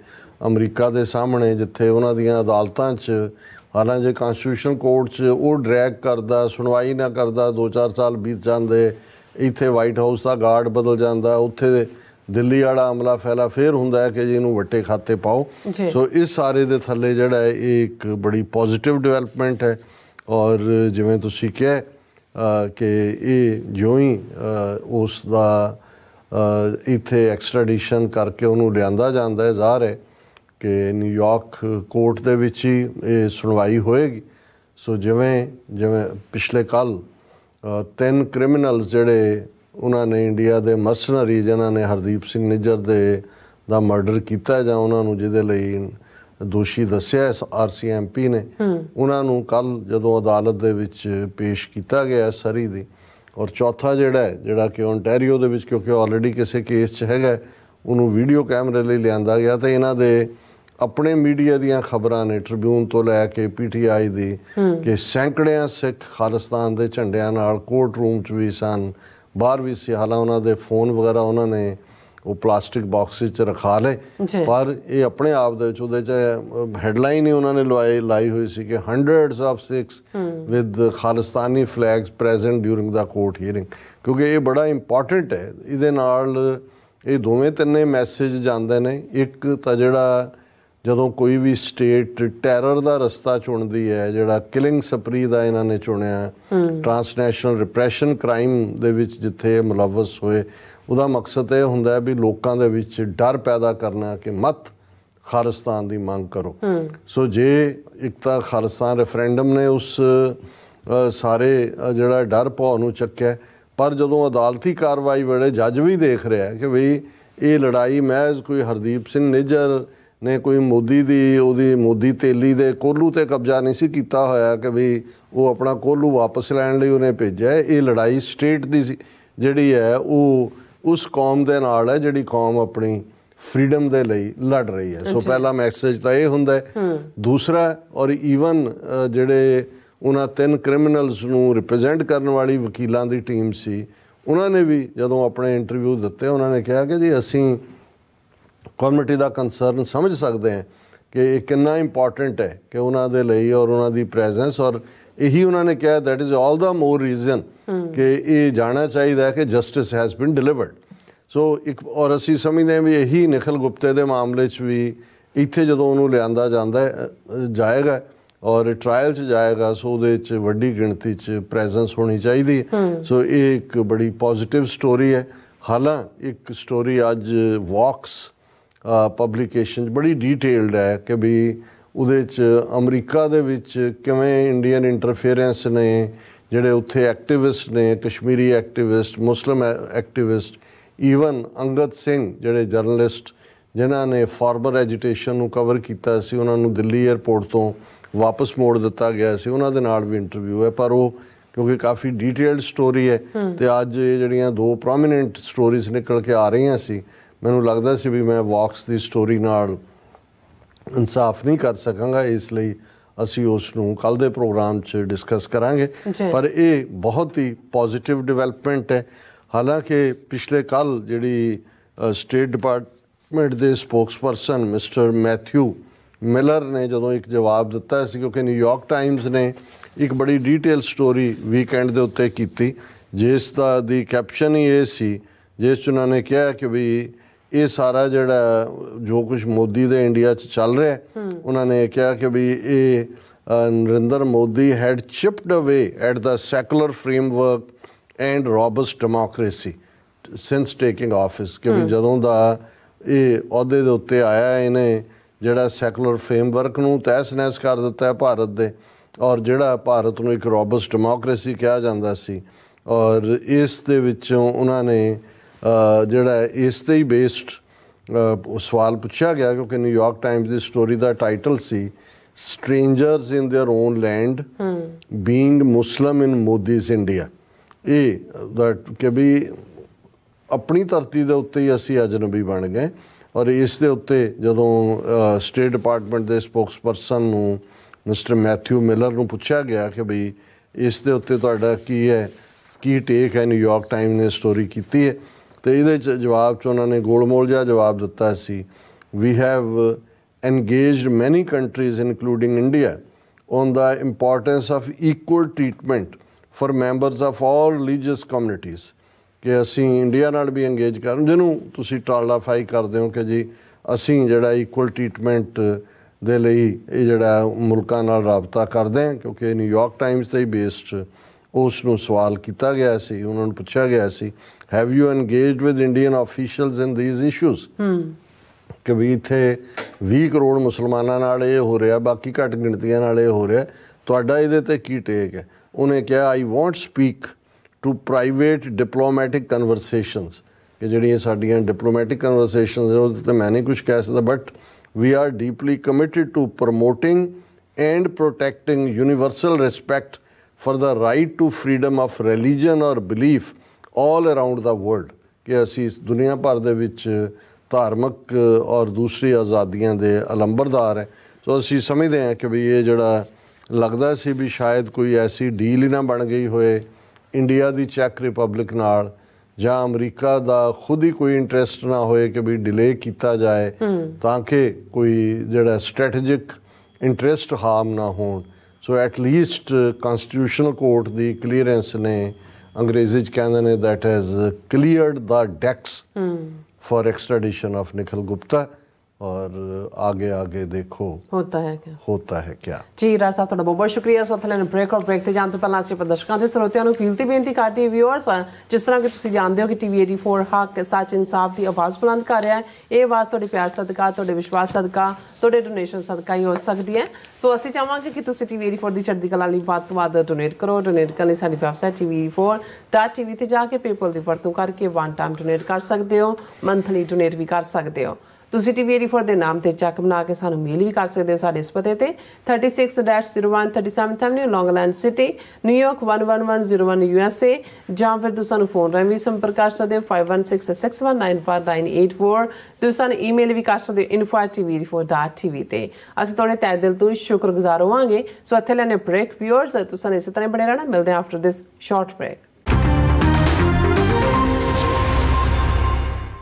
ਅਮਰੀਕਾ ਦੇ ਸਾਹਮਣੇ ਜਿੱਥੇ ਉਹਨਾਂ ਦੀਆਂ ਅਦਾਲਤਾਂ 'ਚ ਹਾਲਾਂਕਿ ਕਨਸਟੀਟਿਊਸ਼ਨ ਕੋਰਟ 'ਚ ਉਹ ਡਰੈਗ ਕਰਦਾ ਸੁਣਵਾਈ ਨਾ ਕਰਦਾ 2-4 ਸਾਲ ਬੀਤ ਜਾਂਦੇ ਇੱਥੇ ਵਾਈਟ ਹਾਊਸ ਦਾ ਗਾਰਡ ਬਦਲ ਜਾਂਦਾ ਉੱਥੇ ਦਿੱਲੀ ਵਾਲਾ ਅਮਲਾ ਫੈਲਾ ਫੇਰ ਹੁੰਦਾ ਕਿ ਜੀ ਇਹਨੂੰ ਵੱਟੇ ਖਾਤੇ ਪਾਓ ਸੋ ਇਸ ਸਾਰੇ ਦੇ ਥੱਲੇ ਜਿਹੜਾ ਹੈ ਇੱਕ ਬੜੀ ਪੋਜ਼ਿਟਿਵ ਡਿਵੈਲਪਮੈਂਟ ਹੈ ਔਰ ਜਿਵੇਂ ਤੁਸੀਂ ਕਿਹਾ ਕਿ ਇਹ ਜੋ ਹੀ ਉਸ ਦਾ ਇੱਥੇ ਐਕਸਟ੍ਰੈਡੀਸ਼ਨ ਕਰਕੇ ਉਹਨੂੰ ਲਿਆਂਦਾ ਜਾਂਦਾ ਹੈ ਜ਼ਾਹਰ ਹੈ ਕਿ ਨਿਊਯਾਰਕ ਕੋਰਟ ਦੇ ਵਿੱਚ ਹੀ ਇਹ ਸੁਣਵਾਈ ਹੋਏਗੀ ਸੋ ਜਿਵੇਂ ਜਿਵੇਂ ਪਿਛਲੇ ਕੱਲ ਤਿੰਨ ਕ੍ਰਿਮੀਨਲਸ ਜਿਹੜੇ ਉਹਨਾਂ ਨੇ ਇੰਡੀਆ ਦੇ ਮਸਨਰੀ ਜਿਨ੍ਹਾਂ ਨੇ ਹਰਦੀਪ ਸਿੰਘ ਨਿੱਜਰ ਦੇ ਦਾ ਮਰਡਰ ਕੀਤਾ ਜਾਂ ਉਹਨਾਂ ਨੂੰ ਜਿਹਦੇ ਲਈ ਦੋਸ਼ੀ ਦੱਸਿਆ ਇਸ ਆਰਸੀਐਮਪੀ ਨੇ ਉਹਨਾਂ ਨੂੰ ਕੱਲ ਜਦੋਂ ਅਦਾਲਤ ਦੇ ਵਿੱਚ ਪੇਸ਼ ਕੀਤਾ ਗਿਆ ਸਰੀ ਦੀ ਔਰ ਚੌਥਾ ਜਿਹੜਾ ਜਿਹੜਾ ਕਿ ਓਨਟਾਰੀਓ ਦੇ ਵਿੱਚ ਕਿਉਂਕਿ ਆਲਰੇਡੀ ਕਿਸੇ ਕੇਸ 'ਚ ਹੈਗਾ ਉਹਨੂੰ ਵੀਡੀਓ ਕੈਮਰੇ ਲਈ ਲਿਆਂਦਾ ਗਿਆ ਤੇ ਇਹਨਾਂ ਦੇ ਆਪਣੇ ਮੀਡੀਆ ਦੀਆਂ ਖਬਰਾਂ ਨੇ ਟ੍ਰਿਬਿਊਨ ਤੋਂ ਲੈ ਕੇ ਪੀਟੀਆਈ ਦੀ ਕਿ ਸੈਂਕੜਿਆਂ ਸਿੱਖ ਖਾਲਸਤਾਨ ਦੇ ਝੰਡਿਆਂ ਨਾਲ ਕੋਰਟ ਰੂਮ 'ਚ ਵੀ ਸਨ ਬਾਹਰ ਵੀ ਸੀ ਹਾਲਾ ਉਹਨਾਂ ਦੇ ਫੋਨ ਵਗੈਰਾ ਉਹਨਾਂ ਨੇ ਉਹ ਪਲਾਸਟਿਕ ਬਾਕਸ ਵਿੱਚ ਰਖਾ ਲਏ ਪਰ ਇਹ ਆਪਣੇ ਆਪ ਦੇ ਵਿੱਚ ਉਹਦੇ ਚ ਹੈਡਲਾਈਨ ਹੀ ਉਹਨਾਂ ਨੇ ਲਵਾਈ ਲਾਈ ਹੋਈ ਸੀ ਕਿ hundreds of Sikhs with Khalistani flags present during the court hearing ਕਿਉਂਕਿ ਇਹ ਬੜਾ ਇੰਪੋਰਟੈਂਟ ਹੈ ਇਹਦੇ ਨਾਲ ਇਹ ਦੋਵੇਂ ਤਿੰਨੇ ਮੈਸੇਜ ਜਾਂਦੇ ਨੇ ਇੱਕ ਤਾਂ ਜਿਹੜਾ ਜਦੋਂ ਕੋਈ ਵੀ ਸਟੇਟ ਟੈਰਰ ਦਾ ਰਸਤਾ ਚੁਣਦੀ ਹੈ ਜਿਹੜਾ ਕਿਲਿੰਗ ਸਪਰੀ ਦਾ ਇਹਨਾਂ ਨੇ ਚੁਣਿਆ ਟ੍ਰਾਂਸਨੈਸ਼ਨਲ ਰਿਪਰੈਸ਼ਨ ਕ੍ਰਾਈਮ ਦੇ ਵਿੱਚ ਜਿੱਥੇ ਮੁਲਵਸ ਹੋਏ ਉਹਦਾ ਮਕਸਦ ਇਹ ਹੁੰਦਾ ਹੈ ਵੀ ਲੋਕਾਂ ਦੇ ਵਿੱਚ ਡਰ ਪੈਦਾ ਕਰਨਾ ਕਿ ਮਤ ਖਾਲਿਸਤਾਨ ਦੀ ਮੰਗ ਕਰੋ ਸੋ ਜੇ ਇੱਕ ਤਾਂ ਖਾਲਿਸਤਾਨ ਰੈਫਰੈਂਡਮ ਨੇ ਉਸ ਸਾਰੇ ਜਿਹੜਾ ਡਰ ਭੌ ਨੂੰ ਚੱਕਿਆ ਪਰ ਜਦੋਂ ਅਦਾਲਤੀ ਕਾਰਵਾਈ ਵੇਲੇ ਜੱਜ ਵੀ ਦੇਖ ਰਿਹਾ ਕਿ ਵੀ ਇਹ ਲੜਾਈ ਮਹਿਜ਼ ਕੋਈ ਹਰਦੀਪ ਸਿੰਘ ਨਿਜਰ ਨੇ ਕੋਈ ਮੋਦੀ ਦੀ ਉਹਦੀ ਮੋਦੀ ਤੇਲੀ ਦੇ ਕੋਲੂ ਤੇ ਕਬਜ਼ਾ ਨਹੀਂ ਸੀ ਕੀਤਾ ਹੋਇਆ ਕਿ ਵੀ ਉਹ ਆਪਣਾ ਕੋਲੂ ਵਾਪਸ ਲੈਣ ਲਈ ਉਹਨੇ ਭੇਜਿਆ ਇਹ ਲੜਾਈ ਸਟੇਟ ਦੀ ਸੀ ਜਿਹੜੀ ਹੈ ਉਹ ਉਸ ਕੌਮ ਦੇ ਨਾਲ ਹੈ ਜਿਹੜੀ ਕੌਮ ਆਪਣੀ ਫਰੀडम ਦੇ ਲਈ ਲੜ ਰਹੀ ਹੈ ਸੋ ਪਹਿਲਾ ਮੈਸੇਜ ਤਾਂ ਇਹ ਹੁੰਦਾ ਹੈ ਦੂਸਰਾ ਔਰ ਈਵਨ ਜਿਹੜੇ ਉਹਨਾਂ ਤਿੰਨ ਕ੍ਰਿਮੀਨਲਸ ਨੂੰ ਰਿਪਰੈਜ਼ੈਂਟ ਕਰਨ ਵਾਲੀ ਵਕੀਲਾਂ ਦੀ ਟੀਮ ਸੀ ਉਹਨਾਂ ਨੇ ਵੀ ਜਦੋਂ ਆਪਣੇ ਇੰਟਰਵਿਊ ਦਿੱਤੇ ਉਹਨਾਂ ਨੇ ਕਿਹਾ ਕਿ ਜੀ ਅਸੀਂ ਕਮਿਊਨਿਟੀ ਦਾ ਕੰਸਰਨ ਸਮਝ ਸਕਦੇ ਹਾਂ ਕਿ ਇਹ ਕਿੰਨਾ ਇੰਪੋਰਟੈਂਟ ਹੈ ਕਿ ਉਹਨਾਂ ਦੇ ਲਈ ਔਰ ਉਹਨਾਂ ਦੀ ਪ੍ਰੈਜ਼ੈਂਸ ਔਰ ਇਹੀ ਉਹਨਾਂ ਨੇ ਕਿਹਾ that is all the more reason ਕਿ ਇਹ ਜਾਣਾ ਚਾਹੀਦਾ ਹੈ ਕਿ justice has been delivered so ਇੱਕ ਔਰ ਅਸੀਂ ਸਮਝਦੇ ਹਾਂ ਵੀ ਇਹੀ ਨikhil ਗੁਪਤੇ ਦੇ ਮਾਮਲੇ 'ਚ ਵੀ ਇੱਥੇ ਜਦੋਂ ਉਹਨੂੰ ਲਿਆਂਦਾ ਜਾਂਦਾ ਜਾਏਗਾ ਔਰ ਟ੍ਰਾਇਲ 'ਚ ਜਾਏਗਾ ਸੋ ਉਹਦੇ 'ਚ ਵੱਡੀ ਗਿਣਤੀ 'ਚ ਪ੍ਰੈਜ਼ੈਂਸ ਹੋਣੀ ਚਾਹੀਦੀ ਹੈ ਸੋ ਇਹ ਇੱਕ ਬੜੀ ਪੋਜ਼ਿਟਿਵ ਸਟੋਰੀ ਹੈ ਹਾਲਾਂ ਇੱਕ ਸਟੋਰੀ ਅੱਜ ਵਾਕਸ ਪਬਲੀਕੇਸ਼ਨ ਬੜੀ ਡੀਟੇਲਡ ਹੈ ਕਿ ਵੀ ਉਹਦੇ ਚ ਅਮਰੀਕਾ ਦੇ ਵਿੱਚ ਕਿਵੇਂ ਇੰਡੀਅਨ ਇੰਟਰਫੇਰੈਂਸ ਨੇ ਜਿਹੜੇ ਉੱਥੇ ਐਕਟਿਵਿਸਟ ਨੇ Kashmiri activist Muslim activist even Angad Singh ਜਿਹੜੇ ਜਰਨਲਿਸਟ ਜਿਨ੍ਹਾਂ ਨੇ ਫਾਰਮਰ ਐਜੀਟੇਸ਼ਨ ਨੂੰ ਕਵਰ ਕੀਤਾ ਸੀ ਉਹਨਾਂ ਨੂੰ ਦਿੱਲੀ 에ਅਰਪੋਰਟ ਤੋਂ ਵਾਪਸ ਮੋੜ ਦਿੱਤਾ ਗਿਆ ਸੀ ਉਹਨਾਂ ਦੇ ਨਾਲ ਵੀ ਇੰਟਰਵਿਊ ਹੈ ਪਰ ਉਹ ਕਿਉਂਕਿ ਕਾਫੀ ਡੀਟੇਲਡ ਸਟੋਰੀ ਹੈ ਤੇ ਅੱਜ ਇਹ ਜਿਹੜੀਆਂ ਦੋ ਪ੍ਰੋਮਿਨੈਂਟ ਸਟੋਰੀਜ਼ ਨਿਕਲ ਕੇ ਆ ਰਹੀਆਂ ਸੀ ਮੈਨੂੰ ਲੱਗਦਾ ਸੀ ਵੀ ਮੈਂ ਵਾਕਸ ਦੀ ਸਟੋਰੀ ਨਾਲ ਇਨਸਾਫ ਨਹੀਂ ਕਰ ਸਕਾਂਗਾ ਇਸ ਲਈ ਅਸੀਂ ਉਸ ਨੂੰ ਕੱਲ ਦੇ ਪ੍ਰੋਗਰਾਮ 'ਚ ਡਿਸਕਸ ਕਰਾਂਗੇ ਪਰ ਇਹ ਬਹੁਤ ਹੀ ਪੋਜ਼ਿਟਿਵ ਡਿਵੈਲਪਮੈਂਟ ਹੈ ਹਾਲਾਂਕਿ ਪਿਛਲੇ ਕੱਲ ਜਿਹੜੀ ਸਟੇਟ ਡਿਪਾਰਟਮੈਂਟ ਦੇ ਸਪੋਕਸਪਰਸਨ ਮਿਸਟਰ ਮੈਥਿਊ ਮਿਲਰ ਨੇ ਜਦੋਂ ਇੱਕ ਜਵਾਬ ਦਿੱਤਾ ਸੀ ਕਿਉਂਕਿ ਨਿਊਯਾਰਕ ਟਾਈਮਜ਼ ਨੇ ਇੱਕ ਬੜੀ ਡੀਟੇਲ ਸਟੋਰੀ ਵੀਕਐਂਡ ਦੇ ਉੱਤੇ ਕੀਤੀ ਜਿਸ ਦਾ ਦੀ ਕੈਪਸ਼ਨ ਹੀ ਇਹ ਸੀ ਜਿਸ 'ਚ ਉਹਨਾਂ ਨੇ ਕਿਹਾ ਕਿ ਵੀ ਇਹ ਸਾਰਾ ਜਿਹੜਾ ਜੋ ਕੁਝ ਮੋਦੀ ਦੇ ਇੰਡੀਆ 'ਚ ਚੱਲ ਰਿਹਾ ਉਹਨਾਂ ਨੇ ਕਿਹਾ ਕਿ ਵੀ ਇਹ Narendra Modi had chipped away at the secular framework and robust democracy since taking office ਕਿ ਵੀ ਜਦੋਂ ਦਾ ਇਹ ਅਹੁਦੇ ਦੇ ਉੱਤੇ ਆਇਆ ਇਹਨੇ ਜਿਹੜਾ ਸੈਕੂਲਰ ਫਰੇਮਵਰਕ ਨੂੰ ਤਹਿਸ-ਨਹਿਸ ਕਰ ਦਿੱਤਾ ਹੈ ਭਾਰਤ ਦੇ ਔਰ ਜਿਹੜਾ ਭਾਰਤ ਨੂੰ ਇੱਕ ਰੋਬਸਟ ਡੈਮੋਕ੍ਰੇਸੀ ਕਿਹਾ ਜਾਂਦਾ ਸੀ ਔਰ ਇਸ ਦੇ ਵਿੱਚੋਂ ਉਹਨਾਂ ਨੇ ਜਿਹੜਾ ਇਸ ਤੇ ਹੀ ਬੇਸਡ ਸਵਾਲ ਪੁੱਛਿਆ ਗਿਆ ਕਿਉਂਕਿ ਨਿਊਯਾਰਕ ਟਾਈਮਜ਼ ਦੀ ਸਟੋਰੀ ਦਾ ਟਾਈਟਲ ਸੀ strangers in their own land being Muslim in Modi's India ਇਹ ਦਾ ਕਿ ਵੀ ਆਪਣੀ ਧਰਤੀ ਦੇ ਉੱਤੇ ਹੀ ਅਸੀਂ ਅਜਨਬੀ ਬਣ ਗਏ ਔਰ ਇਸ ਦੇ ਉੱਤੇ ਜਦੋਂ ਸਟੇਟ ਡਿਪਾਰਟਮੈਂਟ ਦੇ ਸਪੋਕਸਪਰਸਨ ਨੂੰ ਮਿਸਟਰ ਮੈਥਿਊ ਮਿਲਰ ਨੂੰ ਪੁੱਛਿਆ ਗਿਆ ਕਿ ਭਈ ਇਸ ਦੇ ਉੱਤੇ ਤੁਹਾਡਾ ਕੀ ਹੈ ਕੀ ਟੇਕ ਹੈ ਨਿਊਯਾਰਕ ਟਾਈਮ ਨੇ ਸਟੋਰੀ ਕੀਤੀ ਹੈ ਤੇ ਇਹਦੇ ਚ ਜਵਾਬ ਚ ਉਹਨਾਂ ਨੇ ਗੋਲਮੋਲ ਜਿਹਾ ਜਵਾਬ ਦਿੱਤਾ ਸੀ ਵੀ have engaged many countries including India on the importance of equal treatment for members of all religious communities ਕਿ ਅਸੀਂ ਇੰਡੀਆ ਨਾਲ ਵੀ ਇੰਗੇਜ ਕਰਨ ਜਿਹਨੂੰ ਤੁਸੀਂ ਟਾਲਡਾਫਾਈ ਕਰਦੇ ਹੋ ਕਿ ਜੀ ਅਸੀਂ ਜਿਹੜਾ ਇਕੁਅਲ ਟ੍ਰੀਟਮੈਂਟ ਦੇ ਲਈ ਇਹ ਜਿਹੜਾ ਮੁਲਕਾਂ ਨਾਲ ਰਾਬਤਾ ਕਰਦੇ ਹਾਂ ਕਿਉਂਕਿ ਨਿਊਯਾਰਕ ਟਾਈਮਸ ਤੇ ਹੀ ਬੇਸਡ ਉਸ ਨੂੰ ਸਵਾਲ ਕੀਤਾ ਗਿਆ ਸੀ ਉਹਨਾਂ ਨੂੰ ਪੁੱਛਿਆ ਗਿਆ ਸੀ have you engaged with Indian officials in these issues ਕਿ ਵੀ ਇਥੇ 20 ਕਰੋੜ ਮੁਸਲਮਾਨਾਂ ਨਾਲ ਇਹ ਹੋ ਰਿਹਾ ਬਾਕੀ ਘੱਟ ਗਿਣਤੀਆਂ ਨਾਲ ਇਹ ਹੋ ਰਿਹਾ ਤੁਹਾਡਾ ਇਹਦੇ ਤੇ ਕੀ ਟੇਕ ਹੈ ਉਹਨੇ ਕਿਹਾ I want speak to private diplomatic conversations ਕਿ ਜਿਹੜੀਆਂ ਸਾਡੀਆਂ ਡਿਪਲੋਮੈਟਿਕ ਕਨਵਰਸੇਸ਼ਨਸ ਨੇ ਉਹਦੇ ਤੇ ਮੈਂ ਨਹੀਂ ਕੁਝ ਕਹਿ ਸਕਦਾ but we are deeply committed to promoting and protecting universal respect for the right to freedom of religion or belief all around the world ਕਿ ਅਸੀਂ ਇਸ ਦੁਨੀਆ ਭਰ ਦੇ ਵਿੱਚ ਧਾਰਮਿਕ ਔਰ ਦੂਸਰੀ ਆਜ਼ਾਦੀਆਂ ਦੇ ਅਲੰਬਰਦਾਰ ਹੈ ਸੋ ਅਸੀਂ ਸਮਝਦੇ ਹਾਂ ਕਿ ਵੀ ਇਹ ਜਿਹੜਾ ਲੱਗਦਾ ਸੀ ਵੀ ਸ਼ਾਇਦ ਕੋਈ ਐਸੀ ਡੀਲ ਹੀ ਨਾ ਬਣ ਗਈ ਹੋਏ ਇੰਡੀਆ ਦੀ ਚੈਕ ਰਿਪਬਲਿਕ ਨਾਲ ਜਾਂ ਅਮਰੀਕਾ ਦਾ ਖੁਦ ਹੀ ਕੋਈ ਇੰਟਰਸਟ ਨਾ ਹੋਏ ਕਿ ਵੀ ਡਿਲੇ ਕੀਤਾ ਜਾਏ ਤਾਂ ਕਿ ਕੋਈ ਜਿਹੜਾ ਸਟ੍ਰੈਟੈਜਿਕ ਇੰਟਰਸਟ ਹਾਰਮ ਨਾ ਹੋਣ So at least uh, Constitutional Court, the clearance ne Angrezi canon that has uh, cleared the decks hmm. for extradition of Nikhil Gupta. ਔਰ ਆਗੇ ਆਗੇ ਦੇਖੋ ਹੁੰਦਾ ਹੈ ਕਿ ਹੁੰਦਾ ਹੈ ਕਿ ਜੀ ਰਾਜ ਸਾਹਿਬ ਤੁਹਾਡਾ ਬਹੁਤ ਬਹੁਤ ਸ਼ੁਕਰੀਆ ਸੋ ਥਲੇ ਬ੍ਰੇਕ ਆਊਟ ਬ੍ਰੇਕ ਤੇ ਜਾਣ ਤੋਂ ਪਹਿਲਾਂ ਅਸੀਂ ਪ੍ਰਦਰਸ਼ਕਾਂ ਤੇ ਸਰੋਤਿਆਂ ਨੂੰ ਤੇ ਬੇਨਤੀ ਕਰਦੇ ਵੀਅਰਸ ਜਿਸ ਤਰ੍ਹਾਂ ਕਿ ਤੁਸੀਂ ਜਾਣਦੇ ਹੋ ਕਿ ਟੀਵੀ 84 ਹੱਕ ਸੱਚ ਇਨਸਾਫ ਦੀ ਆਵਾਜ਼ ਬੁਲੰਦ ਕਰ ਰਿਹਾ ਹੈ ਇਹ ਆਵਾਜ਼ ਤੁਹਾਡੇ ਪਿਆਰ ਸਦਕਾ ਤੁਹਾਡੇ ਵਿਸ਼ਵਾਸ ਸਦਕਾ ਤੁਹਾਡੇ ਡੋਨੇਸ਼ਨ ਸਦਕਾ ਹੀ ਹੋ ਸਕਦੀ ਹੈ ਸੋ ਅਸੀਂ ਚਾਹਾਂਗੇ ਕਿ ਤੁਸੀਂ ਟੀਵੀ 84 ਦੀ ਚੜ੍ਹਦੀ ਕਲਾ ਲਈ ਵੱਧ ਤੋਂ ਵੱਧ ਡੋਨੇਟ ਕਰੋ ਡੋਨੇਟ ਕਰਨ ਲਈ ਸਾਡੀ ਵੈਬਸਾਈਟ ਟੀਵੀ ਟੀਵੀ ਤੇ ਜਾ ਕੇ ਪੇਪਲ ਦੀ ਵਰਤੋਂ ਕਰਕੇ ਵਨ ਟਾਈਮ ਡੋਨੇਟ ਕਰ ਸਕਦੇ ਹੋ ਮੰਥਲੀ ਡੋਨੇਟ ਵੀ ਕਰ ਸਕਦੇ ਹੋ ਤੁਸੀਂ ਟੀਵੀ 84 ਦੇ ਨਾਮ ਤੇ ਚੈੱਕ ਬਣਾ ਕੇ ਸਾਨੂੰ ਮੇਲ ਵੀ ਕਰ ਸਕਦੇ ਹੋ ਸਾਡੇ ਇਸ ਪਤੇ ਤੇ 36-01 37 ਲੌਂਗਲੈਂਡ ਸਿਟੀ ਨਿਊਯਾਰਕ 11101 ਯੂਐਸਏ ਜਾਂ ਫਿਰ ਤੁਸੀਂ ਸਾਨੂੰ ਫੋਨ ਰਾਹੀਂ ਵੀ ਸੰਪਰਕ ਕਰ ਸਕਦੇ ਹੋ 516661949984 ਤੁਸੀਂ ਸਾਨੂੰ ਈਮੇਲ ਵੀ ਕਰ ਸਕਦੇ ਹੋ info@tv4.tv ਤੇ ਅਸੀਂ ਤੁਹਾਡੇ ਤਹਿ ਦਿਲ ਤੋਂ ਸ਼ੁਕਰਗੁਜ਼ਾਰ ਹੋਵਾਂਗੇ ਸੋ ਇੱਥੇ ਲੈਣੇ ਬ੍ਰੇਕ ਵਿਊਅਰਸ ਤੁਸੀਂ ਇਸੇ ਤਰ੍ਹਾਂ ਬਣੇ ਰਹਿਣਾ ਮਿਲਦੇ ਹਾਂ ਆਫਟਰ ਦਿਸ ਸ਼ਾਰਟ ਬ੍ਰੇਕ